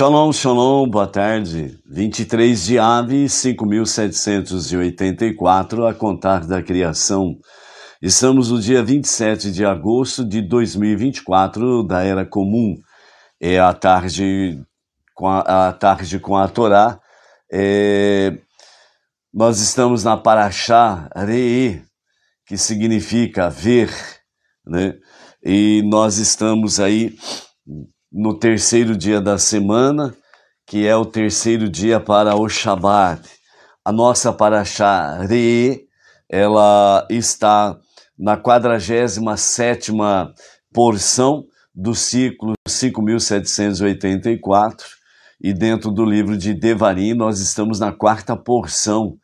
Shalom, shalom, boa tarde. 23 de Ave, 5784, a contar da criação. Estamos no dia 27 de agosto de 2024, da Era Comum. É a tarde com a, a tarde com a Torá. É, nós estamos na Paraxá Re'e, que significa ver, né? E nós estamos aí no terceiro dia da semana, que é o terceiro dia para o Shabat. A nossa Paraxá Re, ela está na 47 porção do ciclo 5784 e dentro do livro de Devarim nós estamos na quarta porção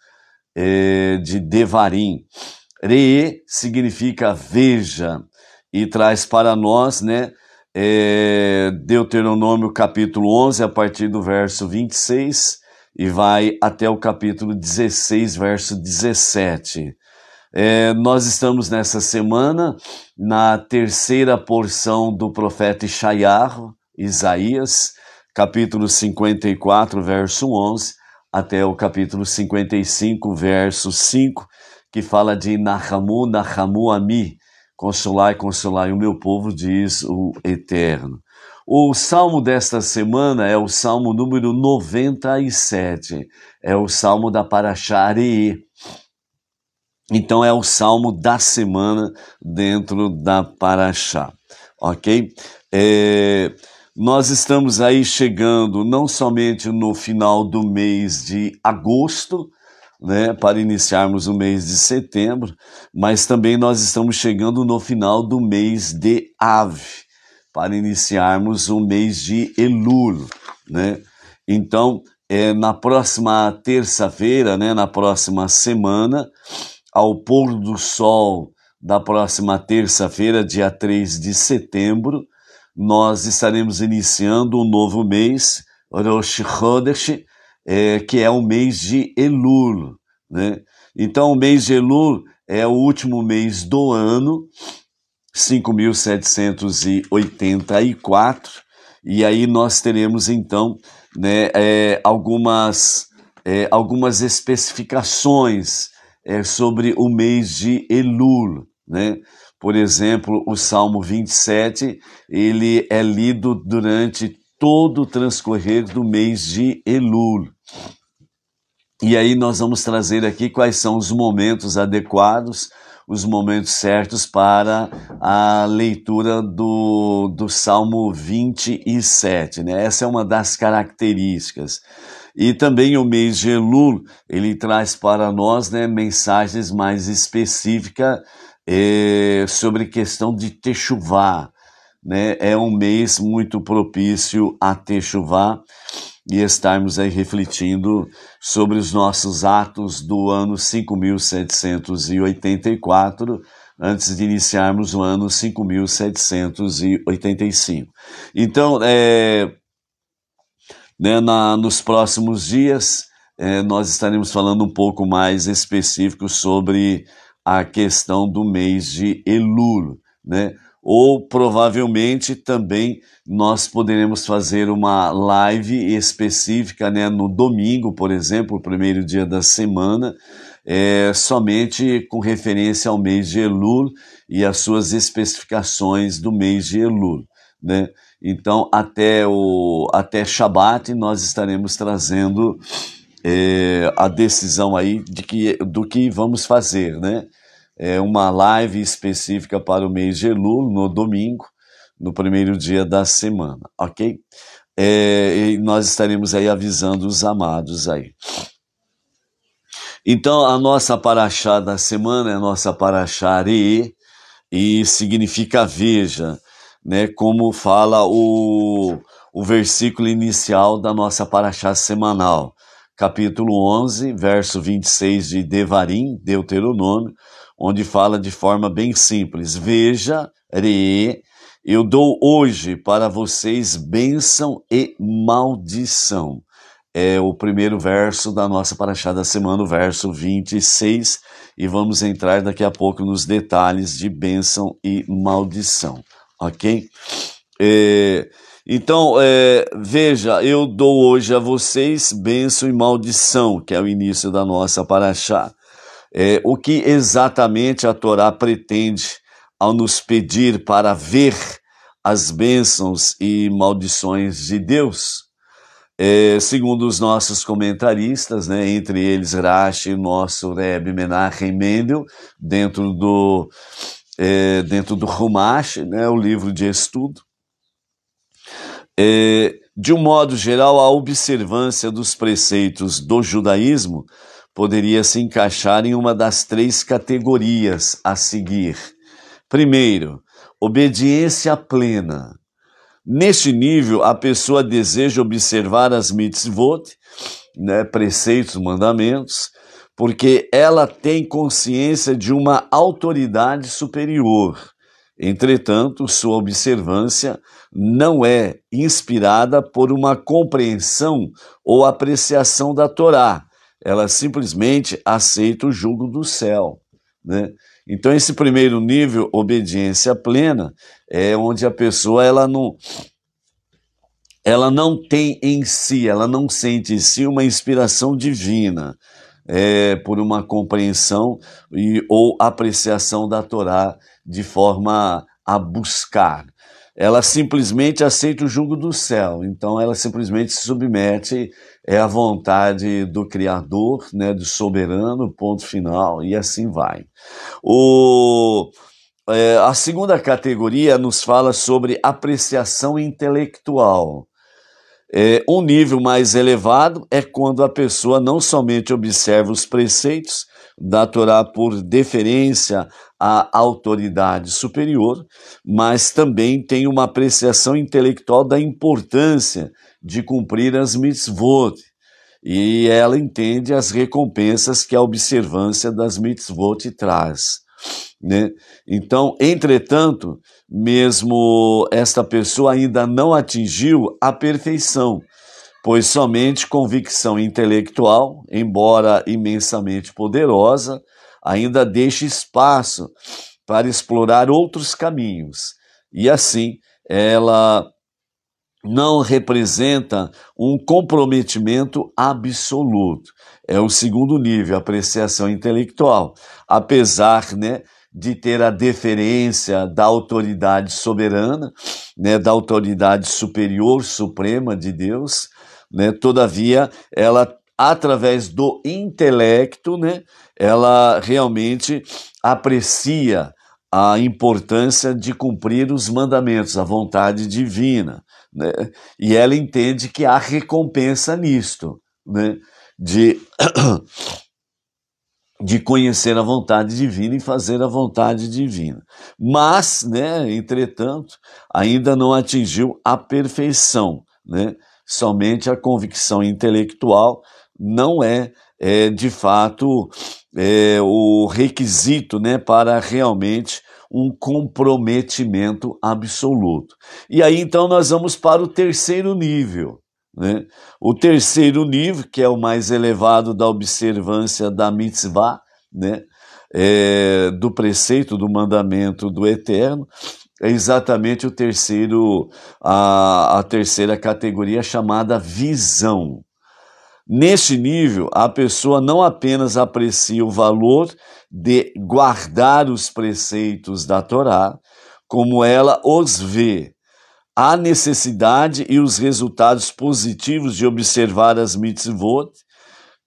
é, de Devarim. Re significa veja e traz para nós, né, é, Deuteronômio capítulo 11, a partir do verso 26, e vai até o capítulo 16, verso 17. É, nós estamos nessa semana na terceira porção do profeta Ishaiah, Isaías, capítulo 54, verso 11, até o capítulo 55, verso 5, que fala de Nahamu, Nahamu Ami, Consolai, consolai o meu povo, diz o Eterno. O salmo desta semana é o salmo número 97, é o salmo da Paraxá-Areê. Então é o salmo da semana dentro da Paraxá, ok? É, nós estamos aí chegando não somente no final do mês de agosto, né, para iniciarmos o mês de setembro, mas também nós estamos chegando no final do mês de Ave, para iniciarmos o mês de Elul. Né? Então, é, na próxima terça-feira, né, na próxima semana, ao pôr do sol da próxima terça-feira, dia 3 de setembro, nós estaremos iniciando um novo mês, Rosh Chodesh, é, que é o mês de Elul. Né? Então, o mês de Elul é o último mês do ano, 5.784, e aí nós teremos então né, é, algumas, é, algumas especificações é, sobre o mês de Elul. Né? Por exemplo, o Salmo 27, ele é lido durante todo o transcorrer do mês de Elul. E aí nós vamos trazer aqui quais são os momentos adequados, os momentos certos para a leitura do, do Salmo 27. Né? Essa é uma das características. E também o mês de Elul, ele traz para nós né, mensagens mais específicas eh, sobre questão de Techuvá. Né? É um mês muito propício a Techuvá e estarmos aí refletindo sobre os nossos atos do ano 5784, antes de iniciarmos o ano 5785. Então, é, né, na, nos próximos dias, é, nós estaremos falando um pouco mais específico sobre a questão do mês de Elul, né? ou provavelmente também nós poderemos fazer uma live específica né, no domingo, por exemplo, o primeiro dia da semana, é, somente com referência ao mês de Elul e as suas especificações do mês de Elul. Né? Então, até, o, até Shabat nós estaremos trazendo é, a decisão aí de que, do que vamos fazer, né? é, uma live específica para o mês de Elul, no domingo, no primeiro dia da semana, ok? É, nós estaremos aí avisando os amados aí. Então, a nossa paraxá da semana é a nossa paraxá Are, e significa veja, né, como fala o, o versículo inicial da nossa paraxá semanal, capítulo 11, verso 26 de Devarim, Deuteronômio, onde fala de forma bem simples: Veja, re, eu dou hoje para vocês bênção e maldição. É o primeiro verso da nossa Paraxá da semana, o verso 26, e vamos entrar daqui a pouco nos detalhes de bênção e maldição, ok? É, então, é, veja, eu dou hoje a vocês bênção e maldição, que é o início da nossa Paraxá é, o que exatamente a Torá pretende ao nos pedir para ver as bênçãos e maldições de Deus. É, segundo os nossos comentaristas, né, entre eles Rashi e o nosso Reb Menachem Mendel, dentro do, é, dentro do Humash, né, o livro de estudo, é, de um modo geral, a observância dos preceitos do judaísmo poderia se encaixar em uma das três categorias a seguir. Primeiro, obediência plena. Neste nível, a pessoa deseja observar as mitzvot, né, preceitos, mandamentos, porque ela tem consciência de uma autoridade superior. Entretanto, sua observância não é inspirada por uma compreensão ou apreciação da Torá, ela simplesmente aceita o jugo do céu. Né? Então, esse primeiro nível, obediência plena, é onde a pessoa ela não, ela não tem em si, ela não sente em si uma inspiração divina. É, por uma compreensão e, ou apreciação da Torá de forma a buscar ela simplesmente aceita o jugo do céu. Então ela simplesmente se submete é a vontade do criador, né, do soberano, ponto final, e assim vai. O é, a segunda categoria nos fala sobre apreciação intelectual. É, um nível mais elevado é quando a pessoa não somente observa os preceitos da Torá por deferência a autoridade superior, mas também tem uma apreciação intelectual da importância de cumprir as mitzvot. E ela entende as recompensas que a observância das mitzvot traz. Né? Então, entretanto, mesmo esta pessoa ainda não atingiu a perfeição, pois somente convicção intelectual, embora imensamente poderosa, ainda deixa espaço para explorar outros caminhos. E assim, ela não representa um comprometimento absoluto. É o segundo nível, apreciação intelectual. Apesar, né, de ter a deferência da autoridade soberana, né, da autoridade superior, suprema de Deus, né, todavia ela através do intelecto, né, ela realmente aprecia a importância de cumprir os mandamentos, a vontade divina. Né? E ela entende que há recompensa nisto, né? de, de conhecer a vontade divina e fazer a vontade divina. Mas, né, entretanto, ainda não atingiu a perfeição. Né? Somente a convicção intelectual não é, é de fato, é, o requisito né, para realmente um comprometimento absoluto. E aí então nós vamos para o terceiro nível. Né? O terceiro nível, que é o mais elevado da observância da mitzvah, né? É, do preceito, do mandamento do eterno, é exatamente o terceiro, a, a terceira categoria chamada visão. Neste nível, a pessoa não apenas aprecia o valor de guardar os preceitos da Torá, como ela os vê, a necessidade e os resultados positivos de observar as mitzvot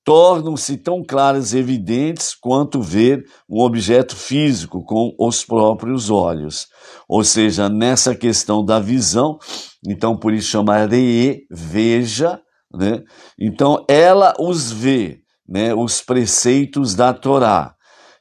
tornam-se tão claras e evidentes quanto ver um objeto físico com os próprios olhos. Ou seja, nessa questão da visão, então por isso chama de veja, né? Então ela os vê, né, os preceitos da Torá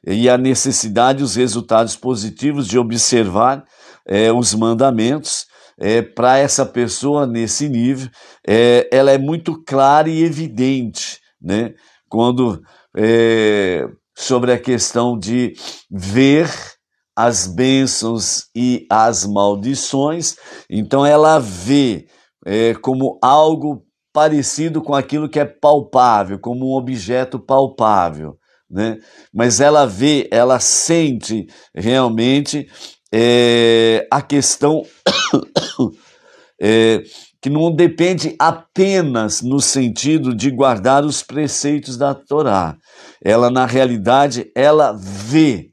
e a necessidade, os resultados positivos de observar é, os mandamentos. É, eh, Para essa pessoa nesse nível, é, ela é muito clara e evidente, né? Quando é, sobre a questão de ver as bênçãos e as maldições, então ela vê como algo parecido com aquilo que é palpável, como um objeto palpável. Né? Mas ela vê, ela sente realmente é, a questão é, que não depende apenas no sentido de guardar os preceitos da Torá. Ela, na realidade, ela vê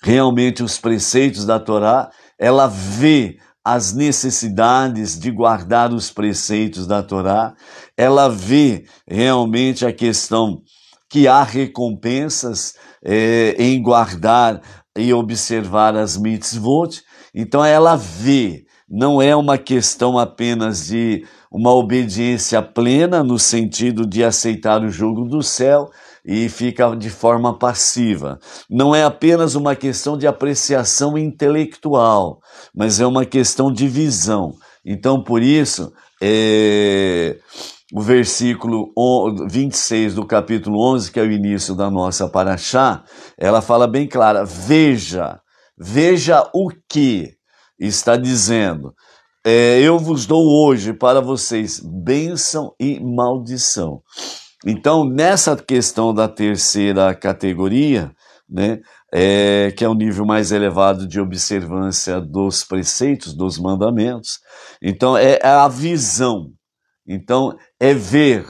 realmente os preceitos da Torá, ela vê as necessidades de guardar os preceitos da Torá, ela vê realmente a questão que há recompensas é, em guardar e observar as mitzvot. Então ela vê, não é uma questão apenas de uma obediência plena no sentido de aceitar o jogo do céu, e fica de forma passiva. Não é apenas uma questão de apreciação intelectual, mas é uma questão de visão. Então, por isso, é, o versículo 26 do capítulo 11, que é o início da nossa paraxá, ela fala bem clara: veja, veja o que está dizendo. É, eu vos dou hoje para vocês bênção e maldição. Então, nessa questão da terceira categoria, né, é, que é o nível mais elevado de observância dos preceitos, dos mandamentos, então é a visão. Então, é ver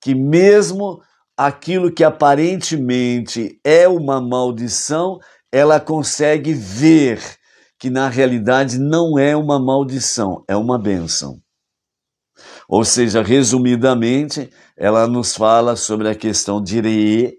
que mesmo aquilo que aparentemente é uma maldição, ela consegue ver que na realidade não é uma maldição, é uma bênção. Ou seja, resumidamente, ela nos fala sobre a questão de Reê,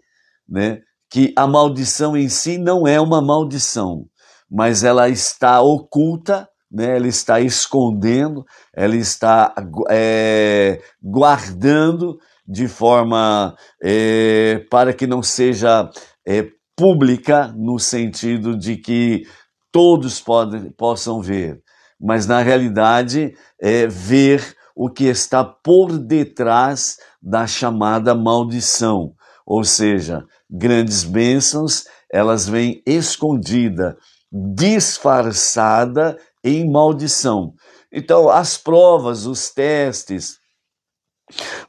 né? que a maldição em si não é uma maldição, mas ela está oculta, né? ela está escondendo, ela está é, guardando de forma é, para que não seja é, pública, no sentido de que todos podem, possam ver, mas na realidade é ver o que está por detrás da chamada maldição, ou seja, grandes bênçãos, elas vêm escondida, disfarçada em maldição. Então, as provas, os testes,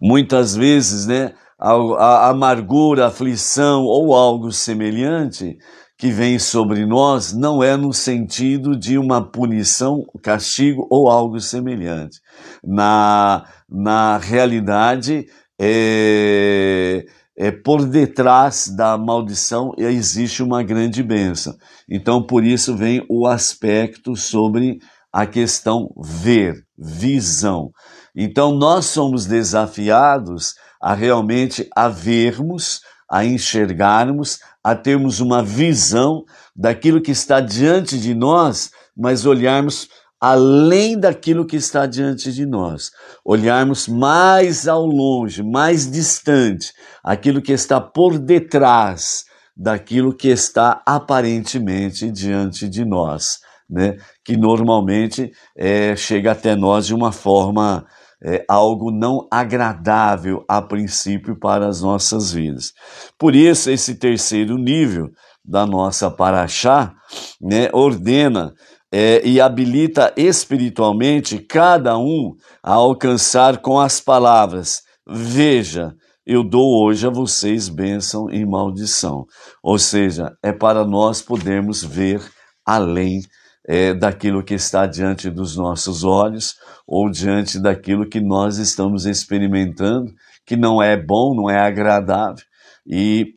muitas vezes, né, a, a amargura, a aflição ou algo semelhante que vem sobre nós não é no sentido de uma punição, castigo ou algo semelhante, na, na realidade, é, é, por detrás da maldição existe uma grande bênção. Então, por isso vem o aspecto sobre a questão ver, visão. Então, nós somos desafiados a realmente a vermos, a enxergarmos, a termos uma visão daquilo que está diante de nós, mas olharmos além daquilo que está diante de nós, olharmos mais ao longe, mais distante, aquilo que está por detrás daquilo que está aparentemente diante de nós, né? que normalmente é, chega até nós de uma forma é, algo não agradável a princípio para as nossas vidas. Por isso, esse terceiro nível da nossa paraxá né, ordena é, e habilita espiritualmente cada um a alcançar com as palavras: Veja, eu dou hoje a vocês bênção e maldição. Ou seja, é para nós podermos ver além é, daquilo que está diante dos nossos olhos ou diante daquilo que nós estamos experimentando, que não é bom, não é agradável. E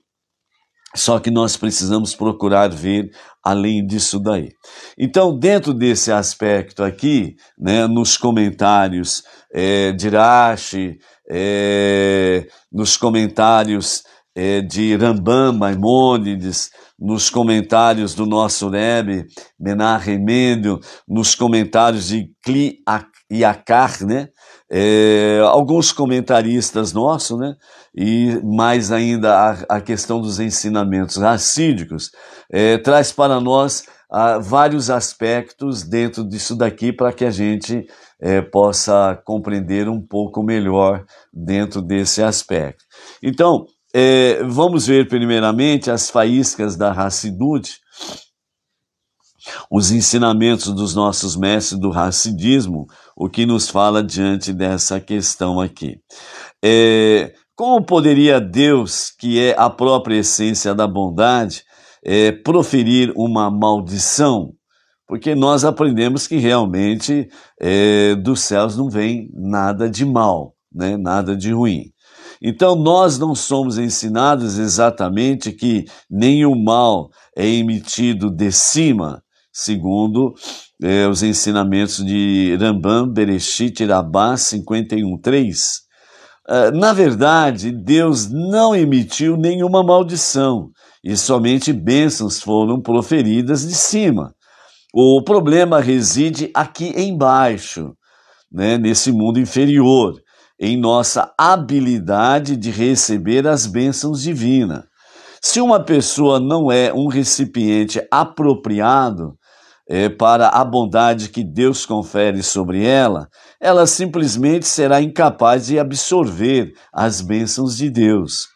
só que nós precisamos procurar ver além disso daí. Então, dentro desse aspecto aqui, né, nos comentários é, de Rashi, é, nos comentários é, de Rambam, Maimônides, nos comentários do nosso Rebbe, Menar Mendel, nos comentários de Kli Yakar, né? É, alguns comentaristas nossos, né? E mais ainda a, a questão dos ensinamentos racídicos é, traz para nós ah, vários aspectos dentro disso daqui para que a gente é, possa compreender um pouco melhor dentro desse aspecto. Então, é, vamos ver primeiramente as faíscas da Hassidut, os ensinamentos dos nossos mestres do racidismo, o que nos fala diante dessa questão aqui. É, como poderia Deus, que é a própria essência da bondade, é, proferir uma maldição, porque nós aprendemos que realmente é, dos céus não vem nada de mal, né? nada de ruim. Então, nós não somos ensinados exatamente que nenhum mal é emitido de cima, segundo é, os ensinamentos de Rambam Bereshit Rabá 51.3. Ah, na verdade, Deus não emitiu nenhuma maldição, e somente bênçãos foram proferidas de cima. O problema reside aqui embaixo, né, nesse mundo inferior, em nossa habilidade de receber as bênçãos divinas. Se uma pessoa não é um recipiente apropriado é, para a bondade que Deus confere sobre ela, ela simplesmente será incapaz de absorver as bênçãos de Deus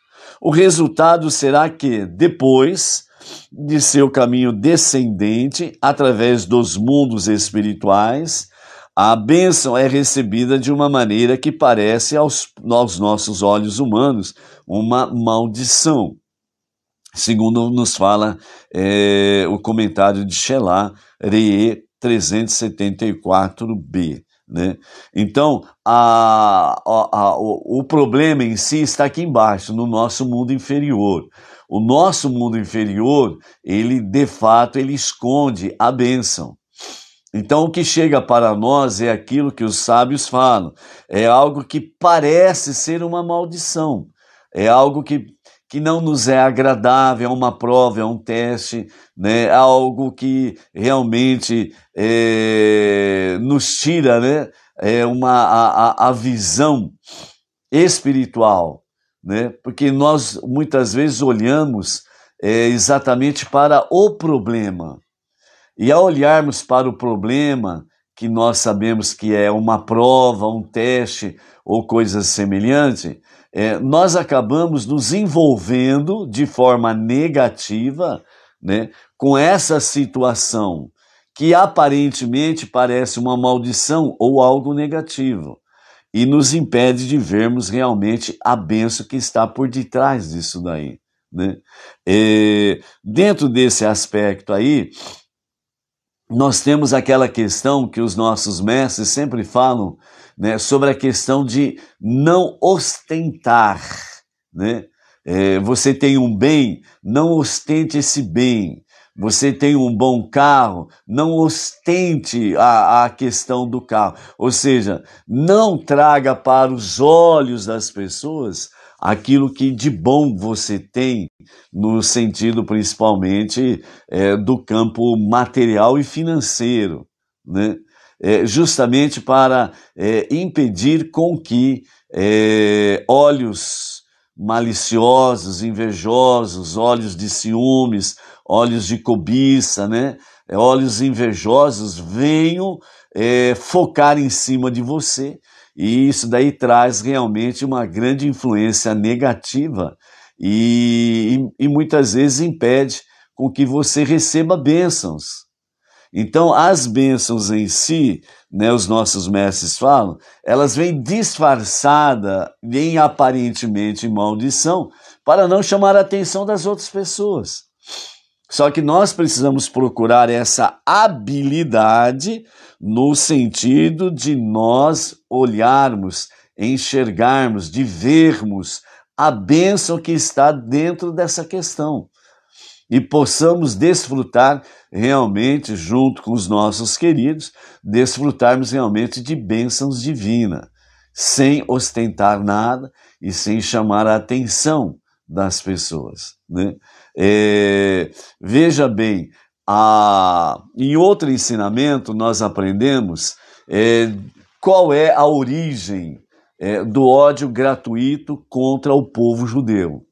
o resultado será que, depois de seu caminho descendente, através dos mundos espirituais, a bênção é recebida de uma maneira que parece aos, aos nossos olhos humanos uma maldição. Segundo nos fala é, o comentário de Shelah, Reê 374b. Né? Então, a, a, a, o, o problema em si está aqui embaixo, no nosso mundo inferior. O nosso mundo inferior, ele de fato, ele esconde a bênção. Então, o que chega para nós é aquilo que os sábios falam, é algo que parece ser uma maldição, é algo que que não nos é agradável, é uma prova, é um teste, né? algo que realmente é, nos tira né? é uma, a, a visão espiritual, né? porque nós muitas vezes olhamos é, exatamente para o problema. E ao olharmos para o problema, que nós sabemos que é uma prova, um teste ou coisa semelhante, é, nós acabamos nos envolvendo de forma negativa né, com essa situação que aparentemente parece uma maldição ou algo negativo e nos impede de vermos realmente a benção que está por detrás disso daí. Né? É, dentro desse aspecto aí, nós temos aquela questão que os nossos mestres sempre falam né, sobre a questão de não ostentar. Né? É, você tem um bem, não ostente esse bem. Você tem um bom carro, não ostente a, a questão do carro. Ou seja, não traga para os olhos das pessoas aquilo que de bom você tem, no sentido principalmente é, do campo material e financeiro. Né? é, justamente para é, impedir com que é, olhos maliciosos, invejosos, olhos de ciúmes, olhos de cobiça, né? olhos é, invejosos venham é, focar em cima de você. E isso daí traz realmente uma grande influência negativa e, e, e muitas vezes impede com que você receba bênçãos. Então, as bênçãos em si, né, os nossos mestres falam, elas vêm disfarçadas em aparentemente maldição, para não chamar a atenção das outras pessoas. Só que nós precisamos procurar essa habilidade no sentido de nós olharmos, enxergarmos, de vermos a bênção que está dentro dessa questão e possamos desfrutar realmente, junto com os nossos queridos, desfrutarmos realmente de bênçãos divinas, sem ostentar nada e sem chamar a atenção das pessoas. Né? É, veja bem, a, em outro ensinamento nós aprendemos é, qual é a origem é, do ódio gratuito contra o povo judeu.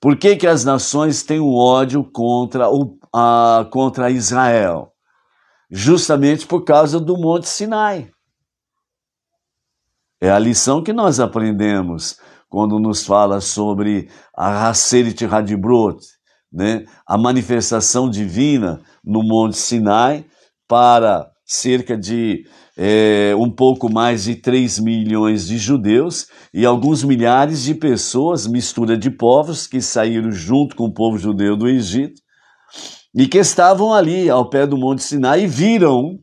Por que, que as nações têm o ódio contra, o, a, contra Israel? Justamente por causa do Monte Sinai. É a lição que nós aprendemos quando nos fala sobre a Hasseret Hadibrot, né? a manifestação divina no Monte Sinai para cerca de é, um pouco mais de 3 milhões de judeus e alguns milhares de pessoas, mistura de povos, que saíram junto com o povo judeu do Egito e que estavam ali ao pé do Monte Sinai e viram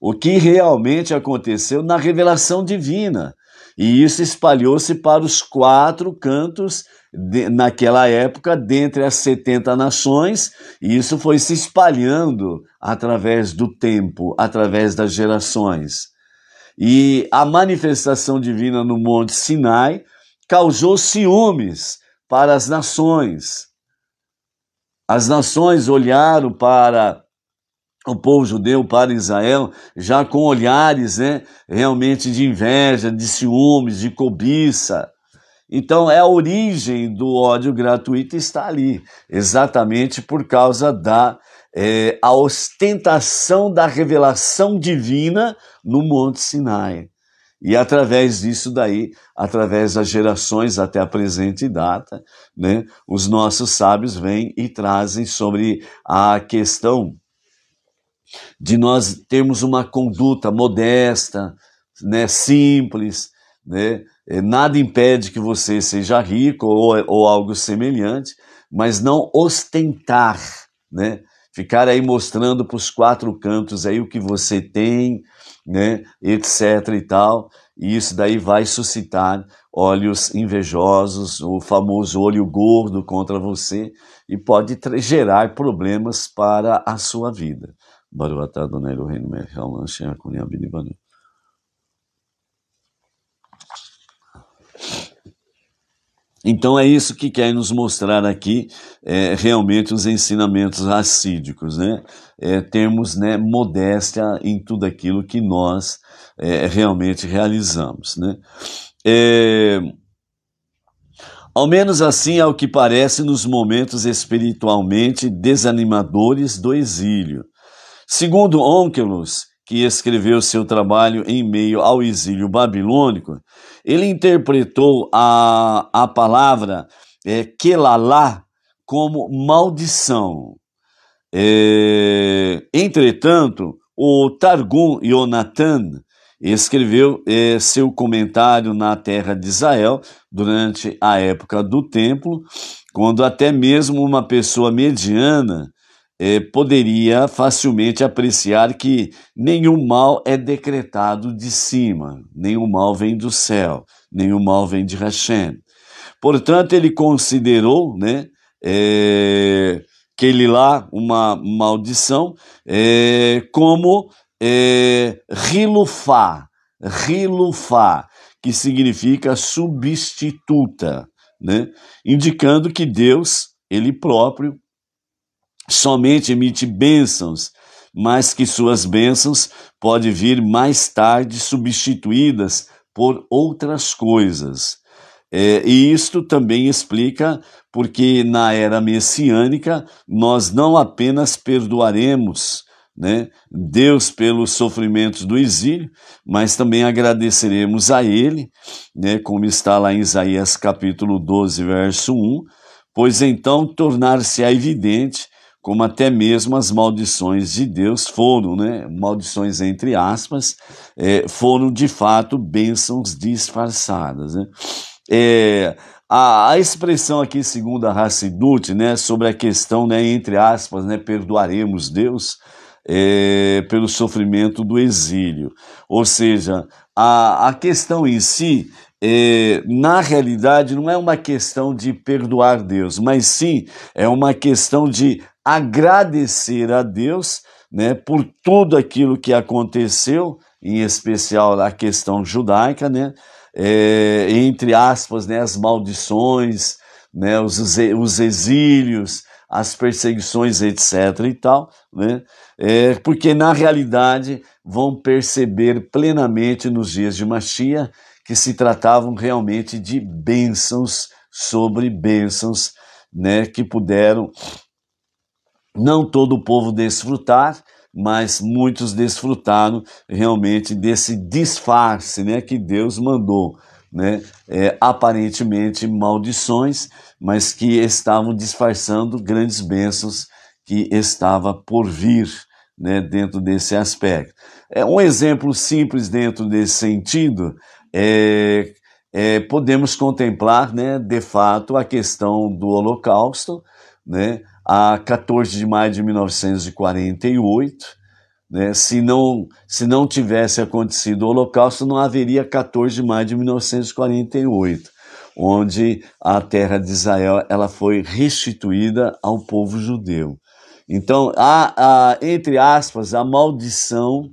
o que realmente aconteceu na revelação divina. E isso espalhou-se para os quatro cantos de, naquela época, dentre as 70 nações, e isso foi se espalhando através do tempo, através das gerações. E a manifestação divina no Monte Sinai causou ciúmes para as nações. As nações olharam para o povo judeu para Israel, já com olhares né, realmente de inveja, de ciúmes, de cobiça. Então, é a origem do ódio gratuito está ali, exatamente por causa da é, a ostentação da revelação divina no Monte Sinai. E através disso daí, através das gerações até a presente data, né, os nossos sábios vêm e trazem sobre a questão de nós termos uma conduta modesta, né, simples, né? É, nada impede que você seja rico ou, ou algo semelhante, mas não ostentar, né? Ficar aí mostrando para os quatro cantos aí o que você tem, né? Etc e tal. E isso daí vai suscitar olhos invejosos, o famoso olho gordo contra você e pode gerar problemas para a sua vida. Baruata, Doneiro, Reino, Mercal, Lanchinha, Cunha, Binibaru. Então é isso que quer nos mostrar aqui, é, realmente os ensinamentos racídicos, né? É, termos né, modéstia em tudo aquilo que nós é, realmente realizamos, né? É, ao menos assim, ao é que parece, nos momentos espiritualmente desanimadores do exílio. Segundo Onkelos, que escreveu seu trabalho em meio ao exílio babilônico, ele interpretou a, a palavra é, Kelalá como maldição. É, entretanto, o Targum Yonatan escreveu é, seu comentário na terra de Israel durante a época do templo, quando até mesmo uma pessoa mediana eh, poderia facilmente apreciar que nenhum mal é decretado de cima, nenhum mal vem do céu, nenhum mal vem de Hashem. Portanto, ele considerou né, eh, aquele lá, uma maldição, eh, como é, rilufá, rilufá, que significa substituta, né? indicando que Deus, ele próprio, somente emite bênçãos, mas que suas bênçãos podem vir mais tarde substituídas por outras coisas. É, e isto também explica porque na era messiânica nós não apenas perdoaremos né, Deus pelos sofrimentos do exílio, mas também agradeceremos a Ele, né, como está lá em Isaías capítulo 12, verso 1, pois então tornar-se-á evidente como até mesmo as maldições de Deus foram, né? Maldições entre aspas, é, foram de fato bênçãos disfarçadas, né? É, a, a, expressão aqui, segundo a Hassidut, né, sobre a questão, né, entre aspas, né, perdoaremos Deus é, pelo sofrimento do exílio. Ou seja, a, a questão em si é, na realidade, não é uma questão de perdoar Deus, mas sim é uma questão de agradecer a Deus né, por tudo aquilo que aconteceu, em especial a questão judaica, né, é, entre aspas, né, as maldições, né, os, os exílios, as perseguições, etc. e tal, né, é, porque na realidade vão perceber plenamente nos dias de Machia que se tratavam realmente de bênçãos sobre bênçãos né, que puderam não todo o povo desfrutar, mas muitos desfrutaram realmente desse disfarce né, que Deus mandou. Né, é, aparentemente maldições, mas que estavam disfarçando grandes bênçãos que estava por vir né, dentro desse aspecto. É um exemplo simples dentro desse sentido é, é, podemos contemplar, né, de fato, a questão do Holocausto, né, a 14 de maio de 1948. Né? Se, não, se não tivesse acontecido o Holocausto, não haveria 14 de maio de 1948, onde a terra de Israel ela foi restituída ao povo judeu. Então, entre aspas, a maldição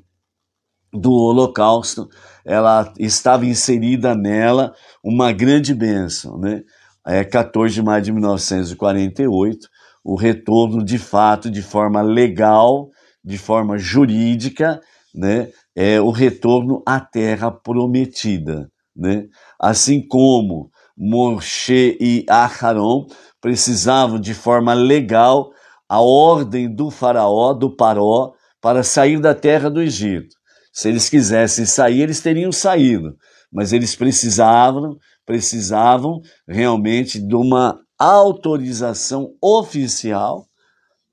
do Holocausto, ela estava inserida nela uma grande bênção, né? É 14 de maio de 1948, o retorno de fato, de forma legal, de forma jurídica, né, é o retorno à terra prometida. Né? Assim como Moshe e Aharon precisavam de forma legal a ordem do faraó, do paró, para sair da terra do Egito. Se eles quisessem sair, eles teriam saído, mas eles precisavam, precisavam realmente de uma autorização oficial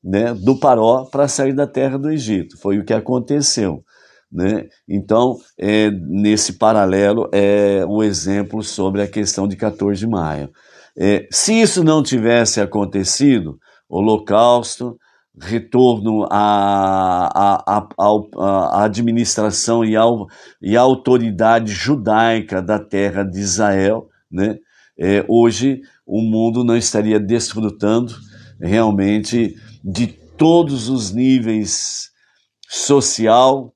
né, do Paró para sair da terra do Egito. Foi o que aconteceu. Né? Então, é, nesse paralelo, é um exemplo sobre a questão de 14 de maio. É, se isso não tivesse acontecido, holocausto, retorno à, à, administração e, ao, e à autoridade judaica da terra de Israel, né? é, hoje o mundo não estaria desfrutando realmente de todos os níveis social,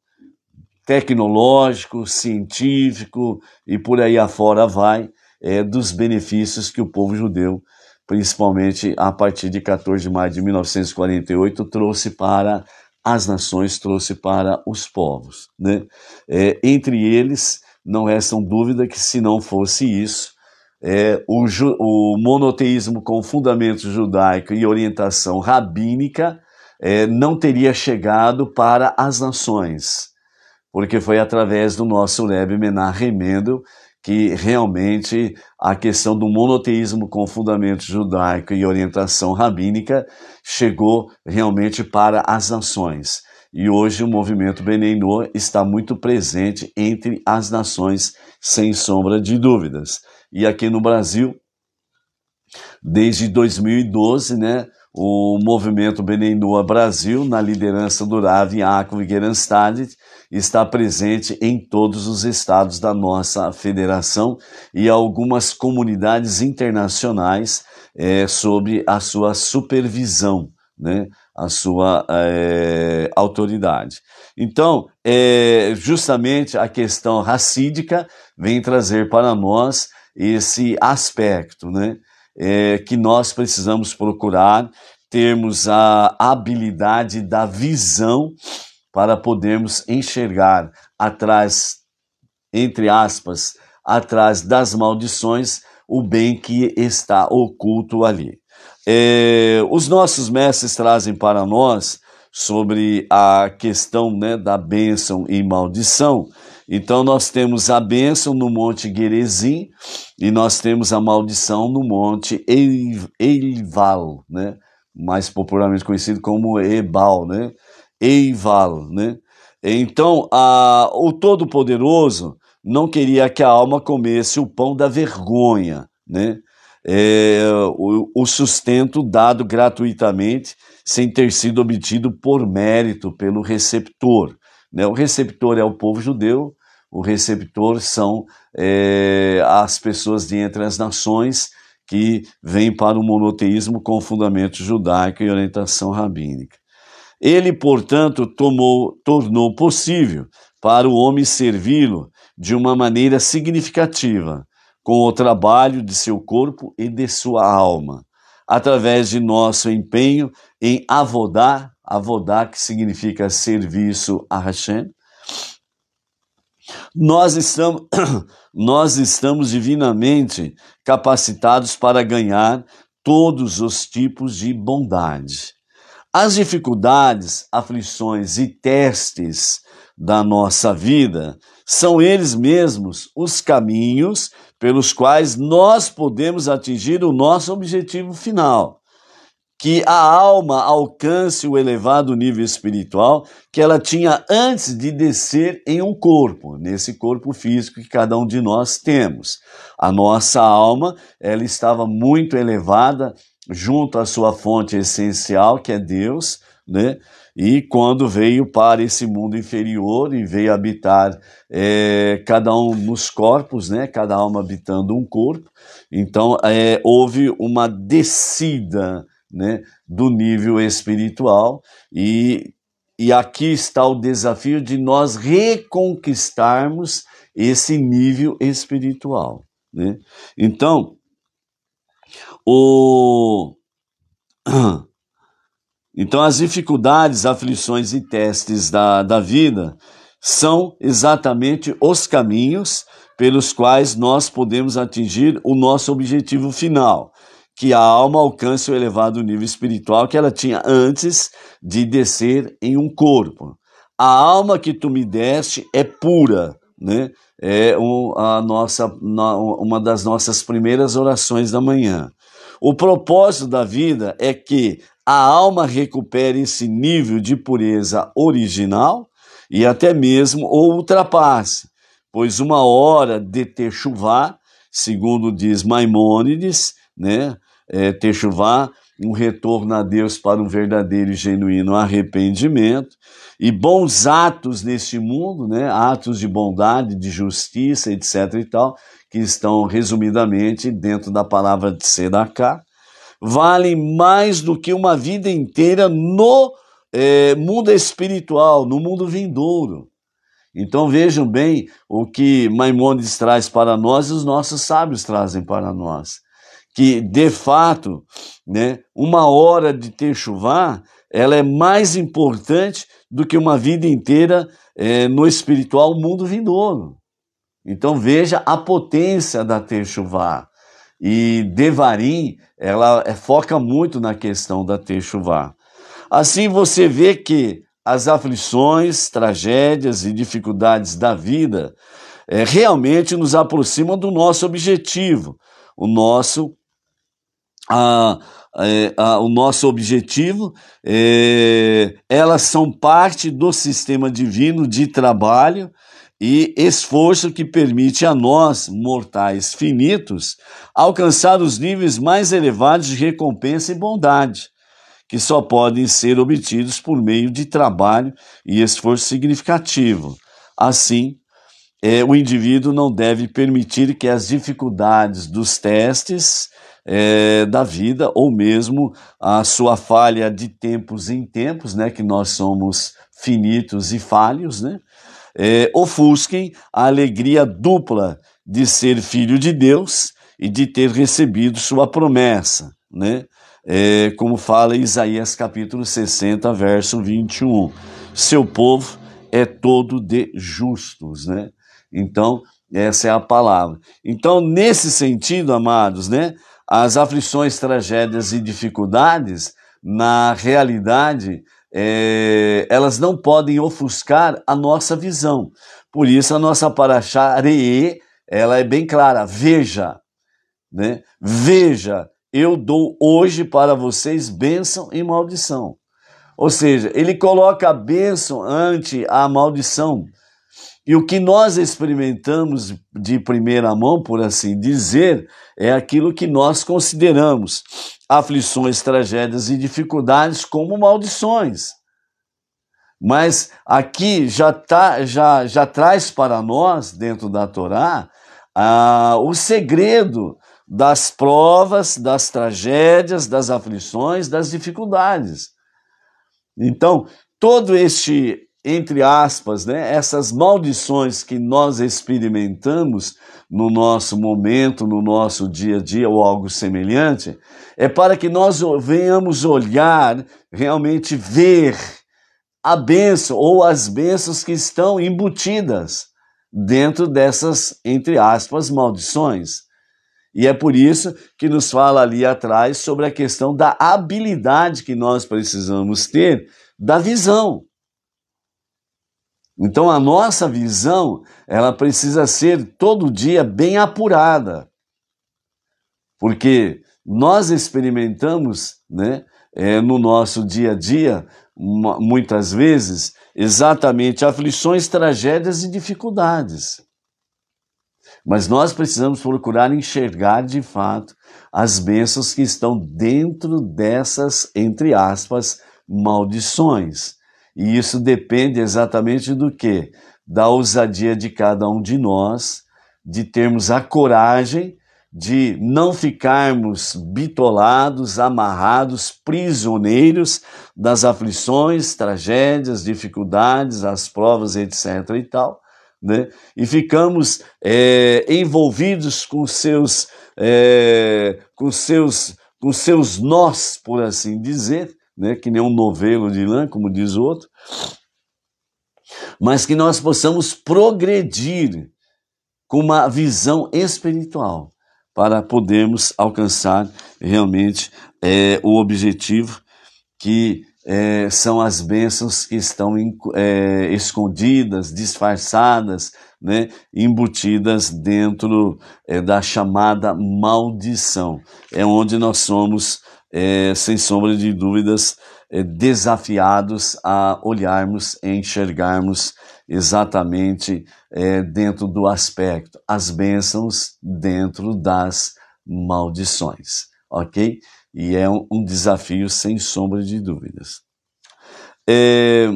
tecnológico, científico e por aí afora vai, é, dos benefícios que o povo judeu, principalmente a partir de 14 de maio de 1948, trouxe para as nações, trouxe para os povos. Né? É, entre eles, não resta dúvida que se não fosse isso, é, o, o, monoteísmo com fundamento judaico e orientação rabínica é, não teria chegado para as nações, porque foi através do nosso Rebbe Menachem Remendo que realmente a questão do monoteísmo com fundamento judaico e orientação rabínica chegou realmente para as nações. E hoje o movimento Beneinô está muito presente entre as nações, sem sombra de dúvidas e aqui no Brasil, desde 2012, né, o movimento Benenua Brasil, na liderança do Rav Yaakov Gerenstadt, está presente em todos os estados da nossa federação e algumas comunidades internacionais é, eh, sobre a sua supervisão, né, a sua é, autoridade. Então, é, justamente a questão racídica vem trazer para nós esse aspecto, né? É, que nós precisamos procurar termos a habilidade da visão para podermos enxergar atrás, entre aspas, atrás das maldições, o bem que está oculto ali. É, os nossos mestres trazem para nós sobre a questão né, da bênção e maldição, então nós temos a bênção no Monte Gerizim e nós temos a maldição no Monte Eival, né? mais popularmente conhecido como Ebal, né? Eival. Né? Então a, o Todo-Poderoso não queria que a alma comesse o pão da vergonha, né? É, o, o sustento dado gratuitamente sem ter sido obtido por mérito pelo receptor. Né? O receptor é o povo judeu, o receptor são é, as pessoas de entre as nações que vêm para o monoteísmo com fundamento judaico e orientação rabínica. Ele, portanto, tomou, tornou possível para o homem servi-lo de uma maneira significativa, com o trabalho de seu corpo e de sua alma, através de nosso empenho em avodar Avodá, que significa serviço a Hashem, nós estamos, nós estamos divinamente capacitados para ganhar todos os tipos de bondade. As dificuldades, aflições e testes da nossa vida são eles mesmos os caminhos pelos quais nós podemos atingir o nosso objetivo final que a alma alcance o elevado nível espiritual que ela tinha antes de descer em um corpo, nesse corpo físico que cada um de nós temos. A nossa alma, ela estava muito elevada junto à sua fonte essencial, que é Deus, né? E quando veio para esse mundo inferior e veio habitar é, cada um nos corpos, né? Cada alma habitando um corpo, então é, houve uma descida né, do nível espiritual. E, e aqui está o desafio de nós reconquistarmos esse nível espiritual. Né? Então, o. Então, as dificuldades, aflições e testes da, da vida são exatamente os caminhos pelos quais nós podemos atingir o nosso objetivo final, que a alma alcance o elevado nível espiritual que ela tinha antes de descer em um corpo. A alma que tu me deste é pura, né? É a nossa, uma das nossas primeiras orações da manhã. O propósito da vida é que a alma recupere esse nível de pureza original e até mesmo o ultrapasse, pois uma hora de ter Techuvá, segundo diz Maimônides, né, é, Techuvá, um retorno a Deus para um verdadeiro e genuíno arrependimento e bons atos neste mundo, né? atos de bondade, de justiça, etc. e tal, que estão resumidamente dentro da palavra de Sedaká, valem mais do que uma vida inteira no é, mundo espiritual, no mundo vindouro. Então vejam bem o que Maimonides traz para nós e os nossos sábios trazem para nós que, de fato, né, uma hora de techuvá, ela é mais importante do que uma vida inteira é, no espiritual mundo vindouro. Então veja a potência da techuvá. E Devarim, ela é, foca muito na questão da techuvá. Assim você vê que as aflições, tragédias e dificuldades da vida é, realmente nos aproximam do nosso objetivo, o nosso a, é, a, o nosso objetivo, é, elas são parte do sistema divino de trabalho e esforço que permite a nós, mortais finitos, alcançar os níveis mais elevados de recompensa e bondade, que só podem ser obtidos por meio de trabalho e esforço significativo. Assim, é, o indivíduo não deve permitir que as dificuldades dos testes é, da vida, ou mesmo a sua falha de tempos em tempos, né, que nós somos finitos e falhos, né, é, ofusquem a alegria dupla de ser filho de Deus e de ter recebido sua promessa, né? É, como fala Isaías capítulo 60, verso 21. Seu povo é todo de justos, né? Então, essa é a palavra. Então, nesse sentido, amados, né? As aflições, tragédias e dificuldades, na realidade, é, elas não podem ofuscar a nossa visão. Por isso, a nossa paraxá ela é bem clara. Veja, né? Veja, eu dou hoje para vocês bênção e maldição. Ou seja, ele coloca a bênção ante a maldição. E o que nós experimentamos de primeira mão, por assim dizer, é aquilo que nós consideramos aflições, tragédias e dificuldades como maldições. Mas aqui já, tá, já, já traz para nós, dentro da Torá, ah, o segredo das provas, das tragédias, das aflições, das dificuldades. Então, todo este entre aspas, né, essas maldições que nós experimentamos no nosso momento, no nosso dia a dia ou algo semelhante, é para que nós venhamos olhar, realmente ver a benção ou as bênçãos que estão embutidas dentro dessas, entre aspas, maldições. E é por isso que nos fala ali atrás sobre a questão da habilidade que nós precisamos ter da visão. Então a nossa visão, ela precisa ser todo dia bem apurada. Porque nós experimentamos, né, é, no nosso dia a dia, muitas vezes, exatamente aflições, tragédias e dificuldades. Mas nós precisamos procurar enxergar de fato as bênçãos que estão dentro dessas, entre aspas, maldições. E isso depende exatamente do que? Da ousadia de cada um de nós, de termos a coragem de não ficarmos bitolados, amarrados, prisioneiros das aflições, tragédias, dificuldades, as provas, etc. e tal, né? E ficamos é, envolvidos com seus, é, com seus, com seus nós, por assim dizer, né, que nem um novelo de lã, como diz o outro, mas que nós possamos progredir com uma visão espiritual para podermos alcançar realmente é, o objetivo que é, são as bênçãos que estão é, escondidas, disfarçadas, né, embutidas dentro é, da chamada maldição. É onde nós somos é, sem sombra de dúvidas, é, desafiados a olharmos e enxergarmos exatamente é, dentro do aspecto, as bênçãos dentro das maldições, ok? E é um, um desafio sem sombra de dúvidas. É,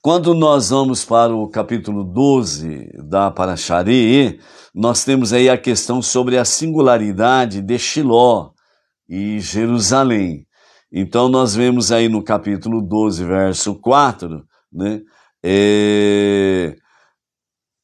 quando nós vamos para o capítulo 12 da Parachari, nós temos aí a questão sobre a singularidade de Shiló, e Jerusalém. Então, nós vemos aí no capítulo 12, verso 4, né? É,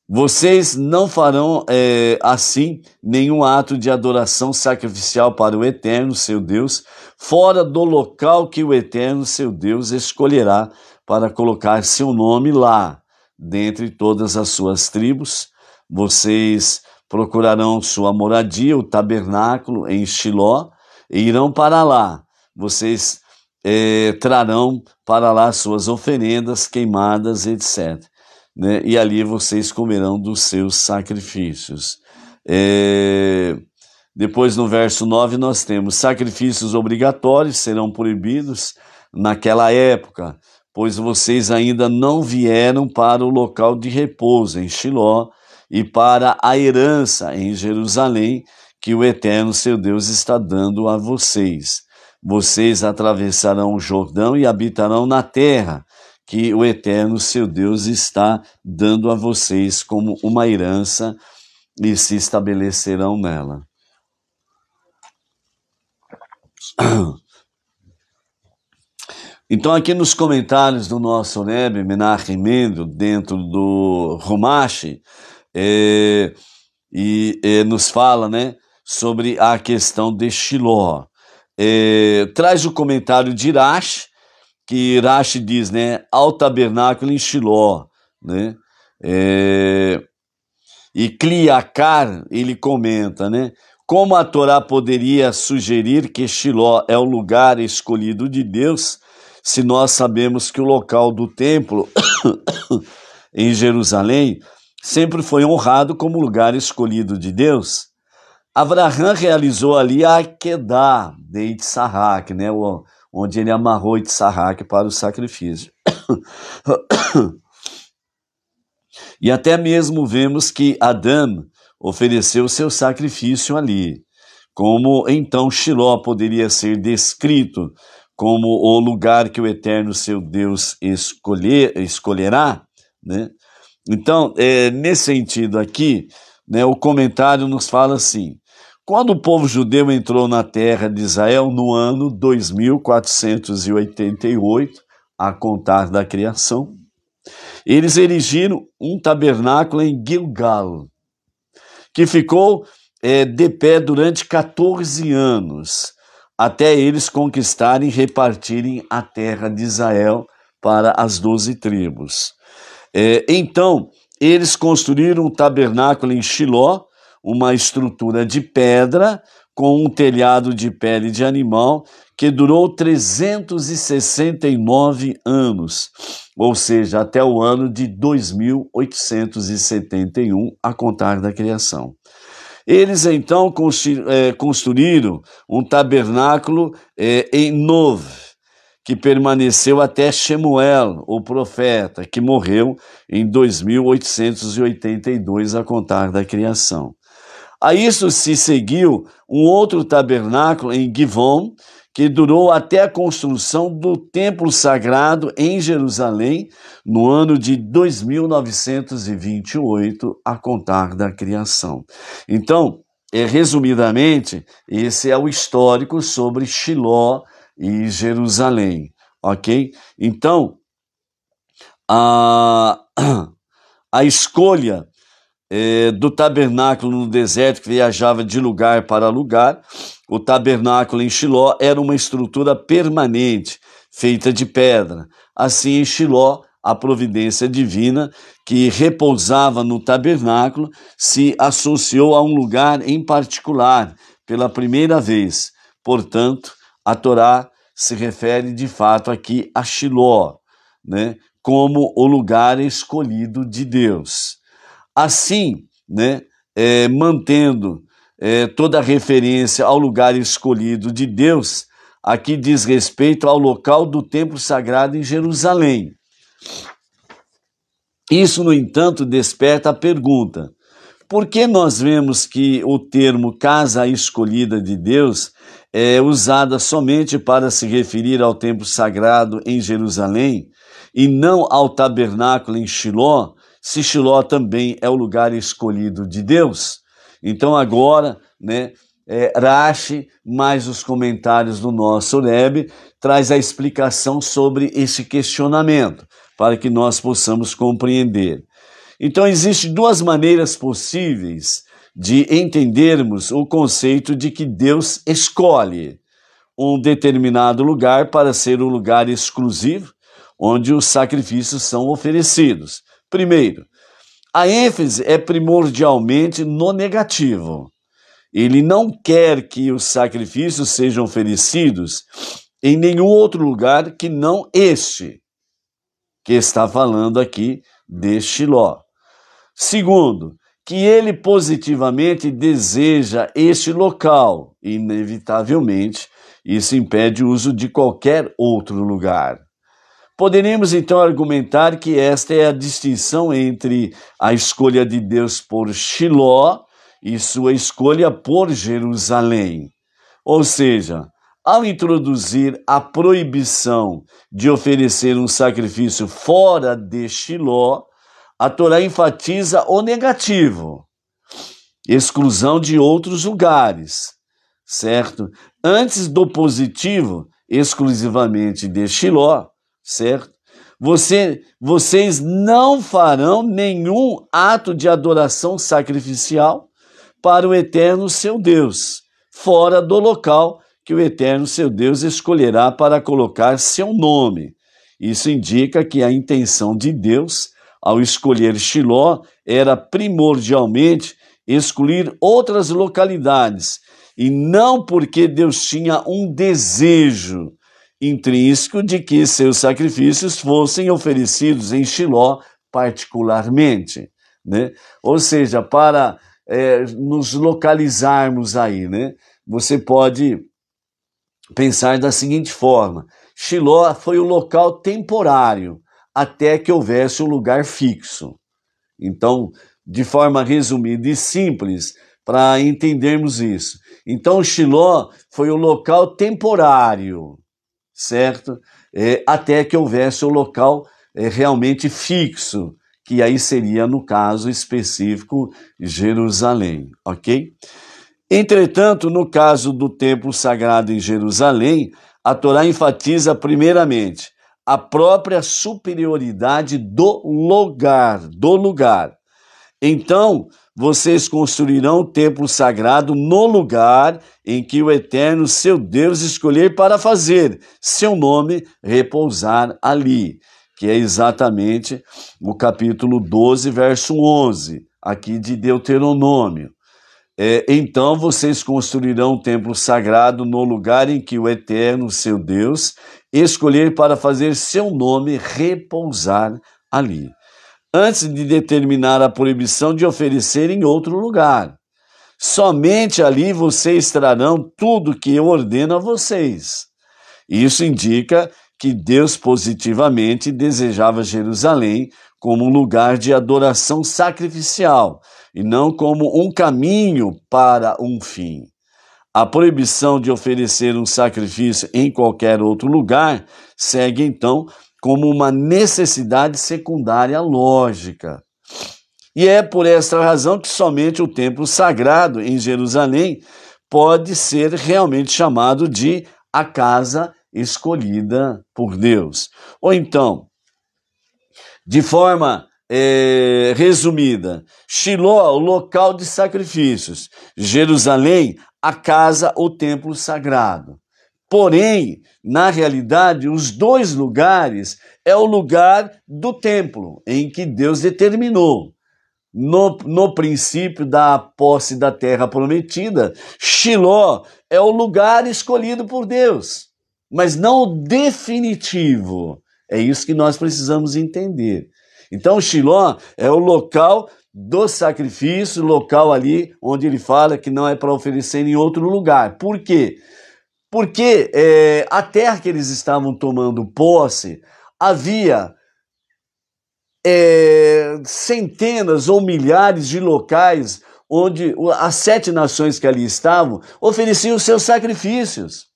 vocês não farão é, assim nenhum ato de adoração sacrificial para o Eterno, seu Deus, fora do local que o Eterno, seu Deus, escolherá para colocar seu nome lá. Dentre todas as suas tribos, vocês procurarão sua moradia, o tabernáculo em Shiló, irão para lá. Vocês é, trarão para lá suas oferendas queimadas, etc. Né? E ali vocês comerão dos seus sacrifícios. É... Depois, no verso 9, nós temos: sacrifícios obrigatórios serão proibidos naquela época, pois vocês ainda não vieram para o local de repouso em Shiló e para a herança em Jerusalém, que o Eterno seu Deus está dando a vocês. Vocês atravessarão o Jordão e habitarão na terra que o Eterno seu Deus está dando a vocês como uma herança e se estabelecerão nela. Então, aqui nos comentários do nosso Rebbe Menachem Mendel, dentro do Rumashi, é, e é, nos fala, né? sobre a questão de Shiló. É, traz o comentário de Irash, que Irash diz, né, ao tabernáculo em Shiló, né, é, e Cliacar, ele comenta, né, como a Torá poderia sugerir que Shiló é o lugar escolhido de Deus, se nós sabemos que o local do templo em Jerusalém sempre foi honrado como lugar escolhido de Deus? Abraham realizou ali a Quedá de Itzarraque, né, onde ele amarrou Itzarraque para o sacrifício. E até mesmo vemos que Adão ofereceu seu sacrifício ali. Como então Shiló poderia ser descrito como o lugar que o eterno seu Deus escolher, escolherá, né? Então, é, nesse sentido aqui, né, o comentário nos fala assim: quando o povo judeu entrou na terra de Israel no ano 2488, a contar da criação, eles erigiram um tabernáculo em Gilgal, que ficou é, de pé durante 14 anos, até eles conquistarem e repartirem a terra de Israel para as doze tribos. É, então, eles construíram um tabernáculo em Shiló, uma estrutura de pedra com um telhado de pele de animal que durou 369 anos, ou seja, até o ano de 2871, a contar da criação. Eles então é, construíram um tabernáculo é, em Nov, que permaneceu até Shemuel, o profeta, que morreu em 2882, a contar da criação. A isso se seguiu um outro tabernáculo em Givon, que durou até a construção do Templo Sagrado em Jerusalém, no ano de 2928, a contar da criação. Então, é, resumidamente, esse é o histórico sobre Shiló e Jerusalém, ok? Então, a, a escolha é, do tabernáculo no deserto que viajava de lugar para lugar. O tabernáculo em Shiló era uma estrutura permanente, feita de pedra. Assim, em Shiló, a providência divina que repousava no tabernáculo se associou a um lugar em particular pela primeira vez. Portanto, a Torá se refere de fato aqui a Shiló, né, como o lugar escolhido de Deus. Assim, né, é, mantendo é, toda referência ao lugar escolhido de Deus, aqui diz respeito ao local do templo sagrado em Jerusalém. Isso, no entanto, desperta a pergunta: por que nós vemos que o termo casa escolhida de Deus é usada somente para se referir ao templo sagrado em Jerusalém e não ao tabernáculo em Shiló, Sichiló também é o lugar escolhido de Deus. Então agora, né, é, Rashi, mais os comentários do nosso Rebbe, traz a explicação sobre esse questionamento, para que nós possamos compreender. Então existem duas maneiras possíveis de entendermos o conceito de que Deus escolhe um determinado lugar para ser o um lugar exclusivo onde os sacrifícios são oferecidos. Primeiro, a ênfase é primordialmente no negativo. Ele não quer que os sacrifícios sejam oferecidos em nenhum outro lugar que não este, que está falando aqui de Shiló. Segundo, que ele positivamente deseja este local, inevitavelmente, isso impede o uso de qualquer outro lugar. Poderemos então argumentar que esta é a distinção entre a escolha de Deus por Shiló e sua escolha por Jerusalém. Ou seja, ao introduzir a proibição de oferecer um sacrifício fora de Shiló, a Torá enfatiza o negativo, exclusão de outros lugares, certo? Antes do positivo, exclusivamente de Shiló certo? Você, vocês não farão nenhum ato de adoração sacrificial para o eterno seu Deus, fora do local que o eterno seu Deus escolherá para colocar seu nome. Isso indica que a intenção de Deus ao escolher Shiló era primordialmente excluir outras localidades, e não porque Deus tinha um desejo intrínseco de que seus sacrifícios fossem oferecidos em Shiló particularmente, né? Ou seja, para é, nos localizarmos aí, né? Você pode pensar da seguinte forma: Shiló foi o local temporário até que houvesse um lugar fixo. Então, de forma resumida e simples, para entendermos isso. Então, Shiló foi o local temporário certo? É, até que houvesse o local é, realmente fixo, que aí seria, no caso específico, Jerusalém, ok? Entretanto, no caso do templo sagrado em Jerusalém, a Torá enfatiza primeiramente a própria superioridade do lugar, do lugar. Então, vocês construirão o templo sagrado no lugar em que o Eterno seu Deus escolher para fazer seu nome repousar ali, que é exatamente o capítulo 12, verso 11, aqui de Deuteronômio. É, então vocês construirão um templo sagrado no lugar em que o Eterno, seu Deus, escolher para fazer seu nome repousar ali antes de determinar a proibição de oferecer em outro lugar. Somente ali vocês trarão tudo que eu ordeno a vocês. Isso indica que Deus positivamente desejava Jerusalém como um lugar de adoração sacrificial e não como um caminho para um fim. A proibição de oferecer um sacrifício em qualquer outro lugar segue então como uma necessidade secundária lógica. E é por esta razão que somente o templo sagrado em Jerusalém pode ser realmente chamado de a casa escolhida por Deus. Ou então, de forma é, resumida, Shiló, o local de sacrifícios, Jerusalém, a casa, o templo sagrado. Porém, na realidade, os dois lugares é o lugar do templo em que Deus determinou. No, no princípio da posse da terra prometida, Shiló é o lugar escolhido por Deus, mas não o definitivo. É isso que nós precisamos entender. Então, Shiló é o local do sacrifício, local ali onde ele fala que não é para oferecer em outro lugar. Por quê? porque é, a terra que eles estavam tomando posse havia é, centenas ou milhares de locais onde as sete nações que ali estavam ofereciam seus sacrifícios.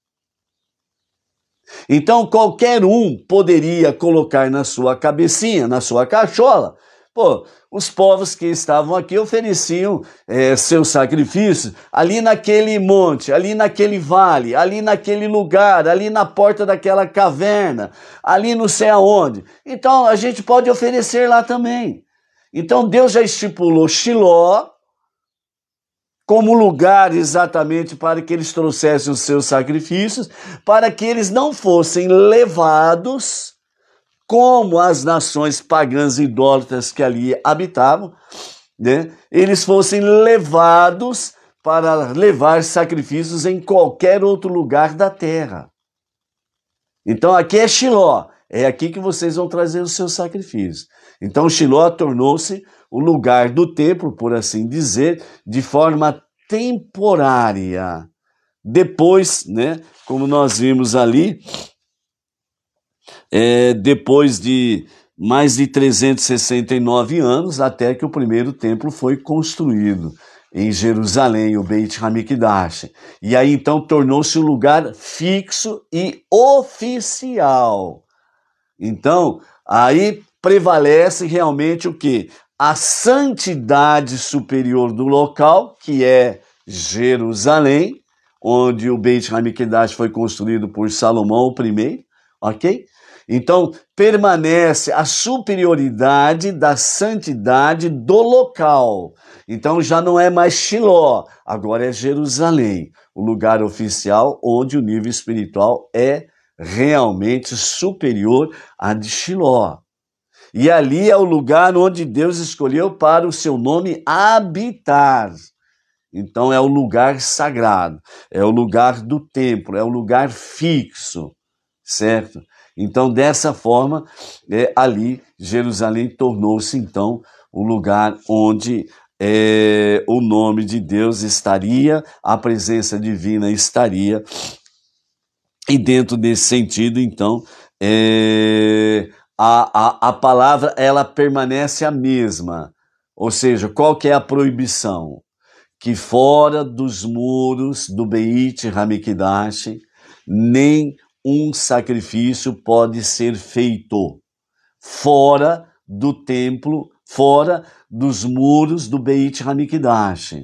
Então qualquer um poderia colocar na sua cabecinha, na sua cachola, pô, os povos que estavam aqui ofereciam é, seus sacrifícios ali naquele monte, ali naquele vale, ali naquele lugar, ali na porta daquela caverna, ali não sei aonde. Então a gente pode oferecer lá também. Então Deus já estipulou Shiló como lugar exatamente para que eles trouxessem os seus sacrifícios, para que eles não fossem levados como as nações pagãs e idólatras que ali habitavam, né, eles fossem levados para levar sacrifícios em qualquer outro lugar da terra. Então aqui é Shiló, é aqui que vocês vão trazer os seus sacrifícios. Então Shiló tornou-se o lugar do templo, por assim dizer, de forma temporária. Depois, né, como nós vimos ali, é, depois de mais de 369 anos, até que o primeiro templo foi construído em Jerusalém, o Beit Hamikdash. E aí então tornou-se um lugar fixo e oficial. Então, aí prevalece realmente o que? A santidade superior do local, que é Jerusalém, onde o Beit Hamikdash foi construído por Salomão I, ok? Então, permanece a superioridade da santidade do local. Então, já não é mais Shiló, agora é Jerusalém, o lugar oficial onde o nível espiritual é realmente superior a de Shiló. E ali é o lugar onde Deus escolheu para o seu nome habitar. Então é o lugar sagrado, é o lugar do templo, é o lugar fixo, certo? Então, dessa forma, é, ali Jerusalém tornou-se então o lugar onde é, o nome de Deus estaria, a presença divina estaria. E dentro desse sentido, então, é, a, a, a palavra ela permanece a mesma. Ou seja, qual que é a proibição? Que fora dos muros do Beit Hamikdash, nem um sacrifício pode ser feito fora do templo, fora dos muros do Beit Hamikdash.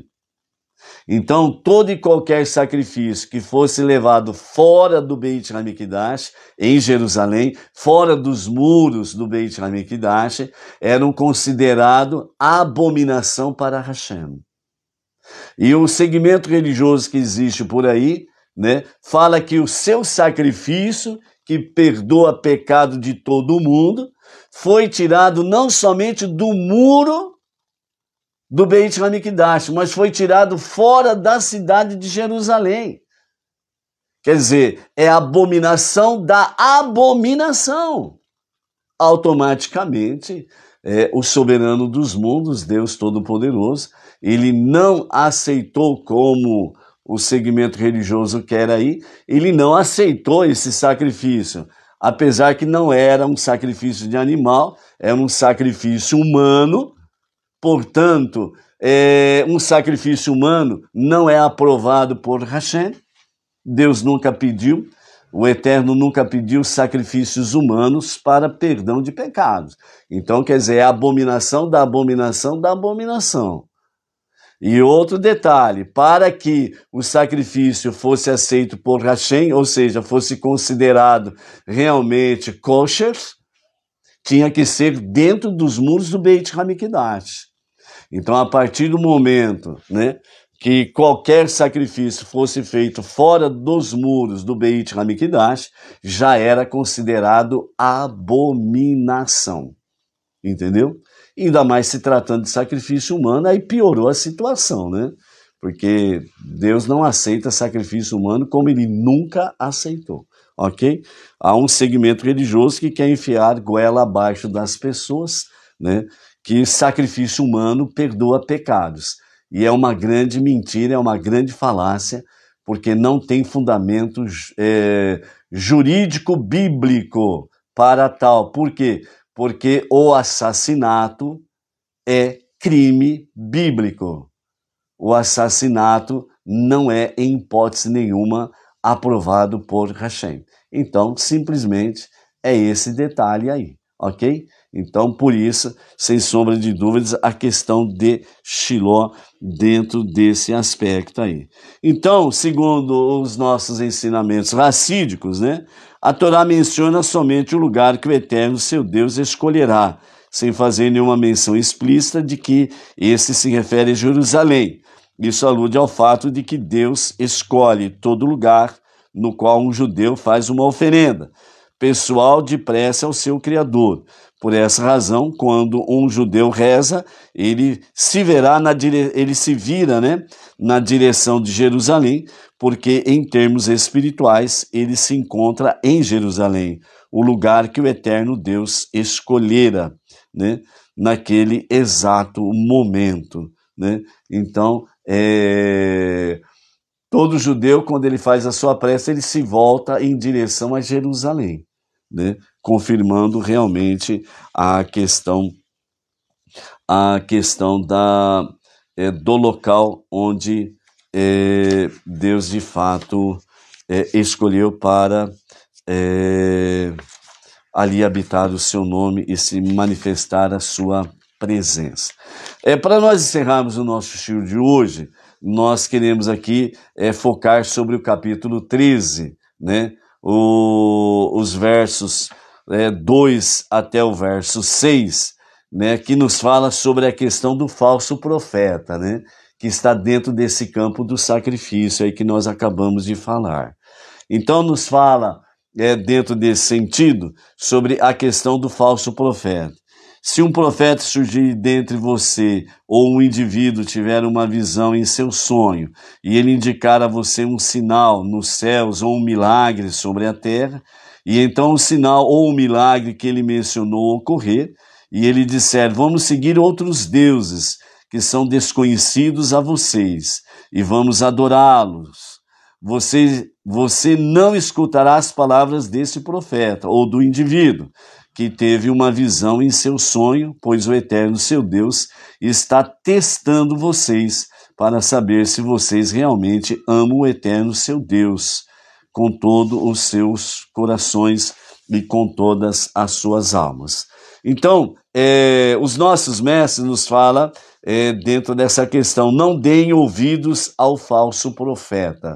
Então, todo e qualquer sacrifício que fosse levado fora do Beit Hamikdash, em Jerusalém, fora dos muros do Beit Hamikdash, eram um considerado abominação para Hashem. E o segmento religioso que existe por aí né? Fala que o seu sacrifício, que perdoa pecado de todo mundo, foi tirado não somente do muro do Beit Hamikdash, mas foi tirado fora da cidade de Jerusalém. Quer dizer, é abominação da abominação. Automaticamente, é, o soberano dos mundos, Deus Todo-Poderoso, ele não aceitou como o segmento religioso quer aí, ele não aceitou esse sacrifício, apesar que não era um sacrifício de animal, era um sacrifício humano, portanto, é, um sacrifício humano não é aprovado por Hashem, Deus nunca pediu, o Eterno nunca pediu sacrifícios humanos para perdão de pecados. Então, quer dizer, é a abominação da abominação da abominação. E outro detalhe, para que o sacrifício fosse aceito por Hashem, ou seja, fosse considerado realmente kosher, tinha que ser dentro dos muros do Beit Hamikdash. Então, a partir do momento né, que qualquer sacrifício fosse feito fora dos muros do Beit Hamikdash, já era considerado abominação. Entendeu? ainda mais se tratando de sacrifício humano, aí piorou a situação, né? Porque Deus não aceita sacrifício humano como ele nunca aceitou, ok? Há um segmento religioso que quer enfiar goela abaixo das pessoas, né? Que sacrifício humano perdoa pecados. E é uma grande mentira, é uma grande falácia, porque não tem fundamento é, eh, jurídico bíblico para tal. Por quê? porque o assassinato é crime bíblico. O assassinato não é, em hipótese nenhuma, aprovado por Hashem. Então, simplesmente é esse detalhe aí, ok? Então, por isso, sem sombra de dúvidas, a questão de Shiló dentro desse aspecto aí. Então, segundo os nossos ensinamentos racídicos, né, a Torá menciona somente o lugar que o Eterno, seu Deus, escolherá, sem fazer nenhuma menção explícita de que esse se refere a Jerusalém. Isso alude ao fato de que Deus escolhe todo lugar no qual um judeu faz uma oferenda pessoal de prece ao seu Criador, por essa razão, quando um judeu reza, ele se verá na dire... ele se vira, né, na direção de Jerusalém, porque em termos espirituais ele se encontra em Jerusalém, o lugar que o eterno Deus escolhera, né, naquele exato momento, né? Então, é... todo judeu quando ele faz a sua prece, ele se volta em direção a Jerusalém, né? confirmando realmente a questão a questão da é, do local onde é, Deus de fato é, escolheu para ali habitar o seu nome e se manifestar a sua presença. É para nós encerrarmos o nosso estilo de hoje, nós queremos aqui focar sobre o capítulo 13, né? O, os versos é, né, 2 até o verso 6, né, que nos fala sobre a questão do falso profeta, né, que está dentro desse campo do sacrifício aí que nós acabamos de falar. Então, nos fala, é, dentro desse sentido, sobre a questão do falso profeta. Se um profeta surgir dentre você, ou um indivíduo tiver uma visão em seu sonho, e ele indicar a você um sinal nos céus ou um milagre sobre a terra, e então o sinal ou o milagre que ele mencionou ocorrer, e ele disser: Vamos seguir outros deuses que são desconhecidos a vocês, e vamos adorá-los. Você, você não escutará as palavras desse profeta ou do indivíduo que teve uma visão em seu sonho, pois o Eterno seu Deus está testando vocês para saber se vocês realmente amam o Eterno seu Deus com todos os seus corações e com todas as suas almas. Então, é, os nossos mestres nos falam é, dentro dessa questão: não deem ouvidos ao falso profeta.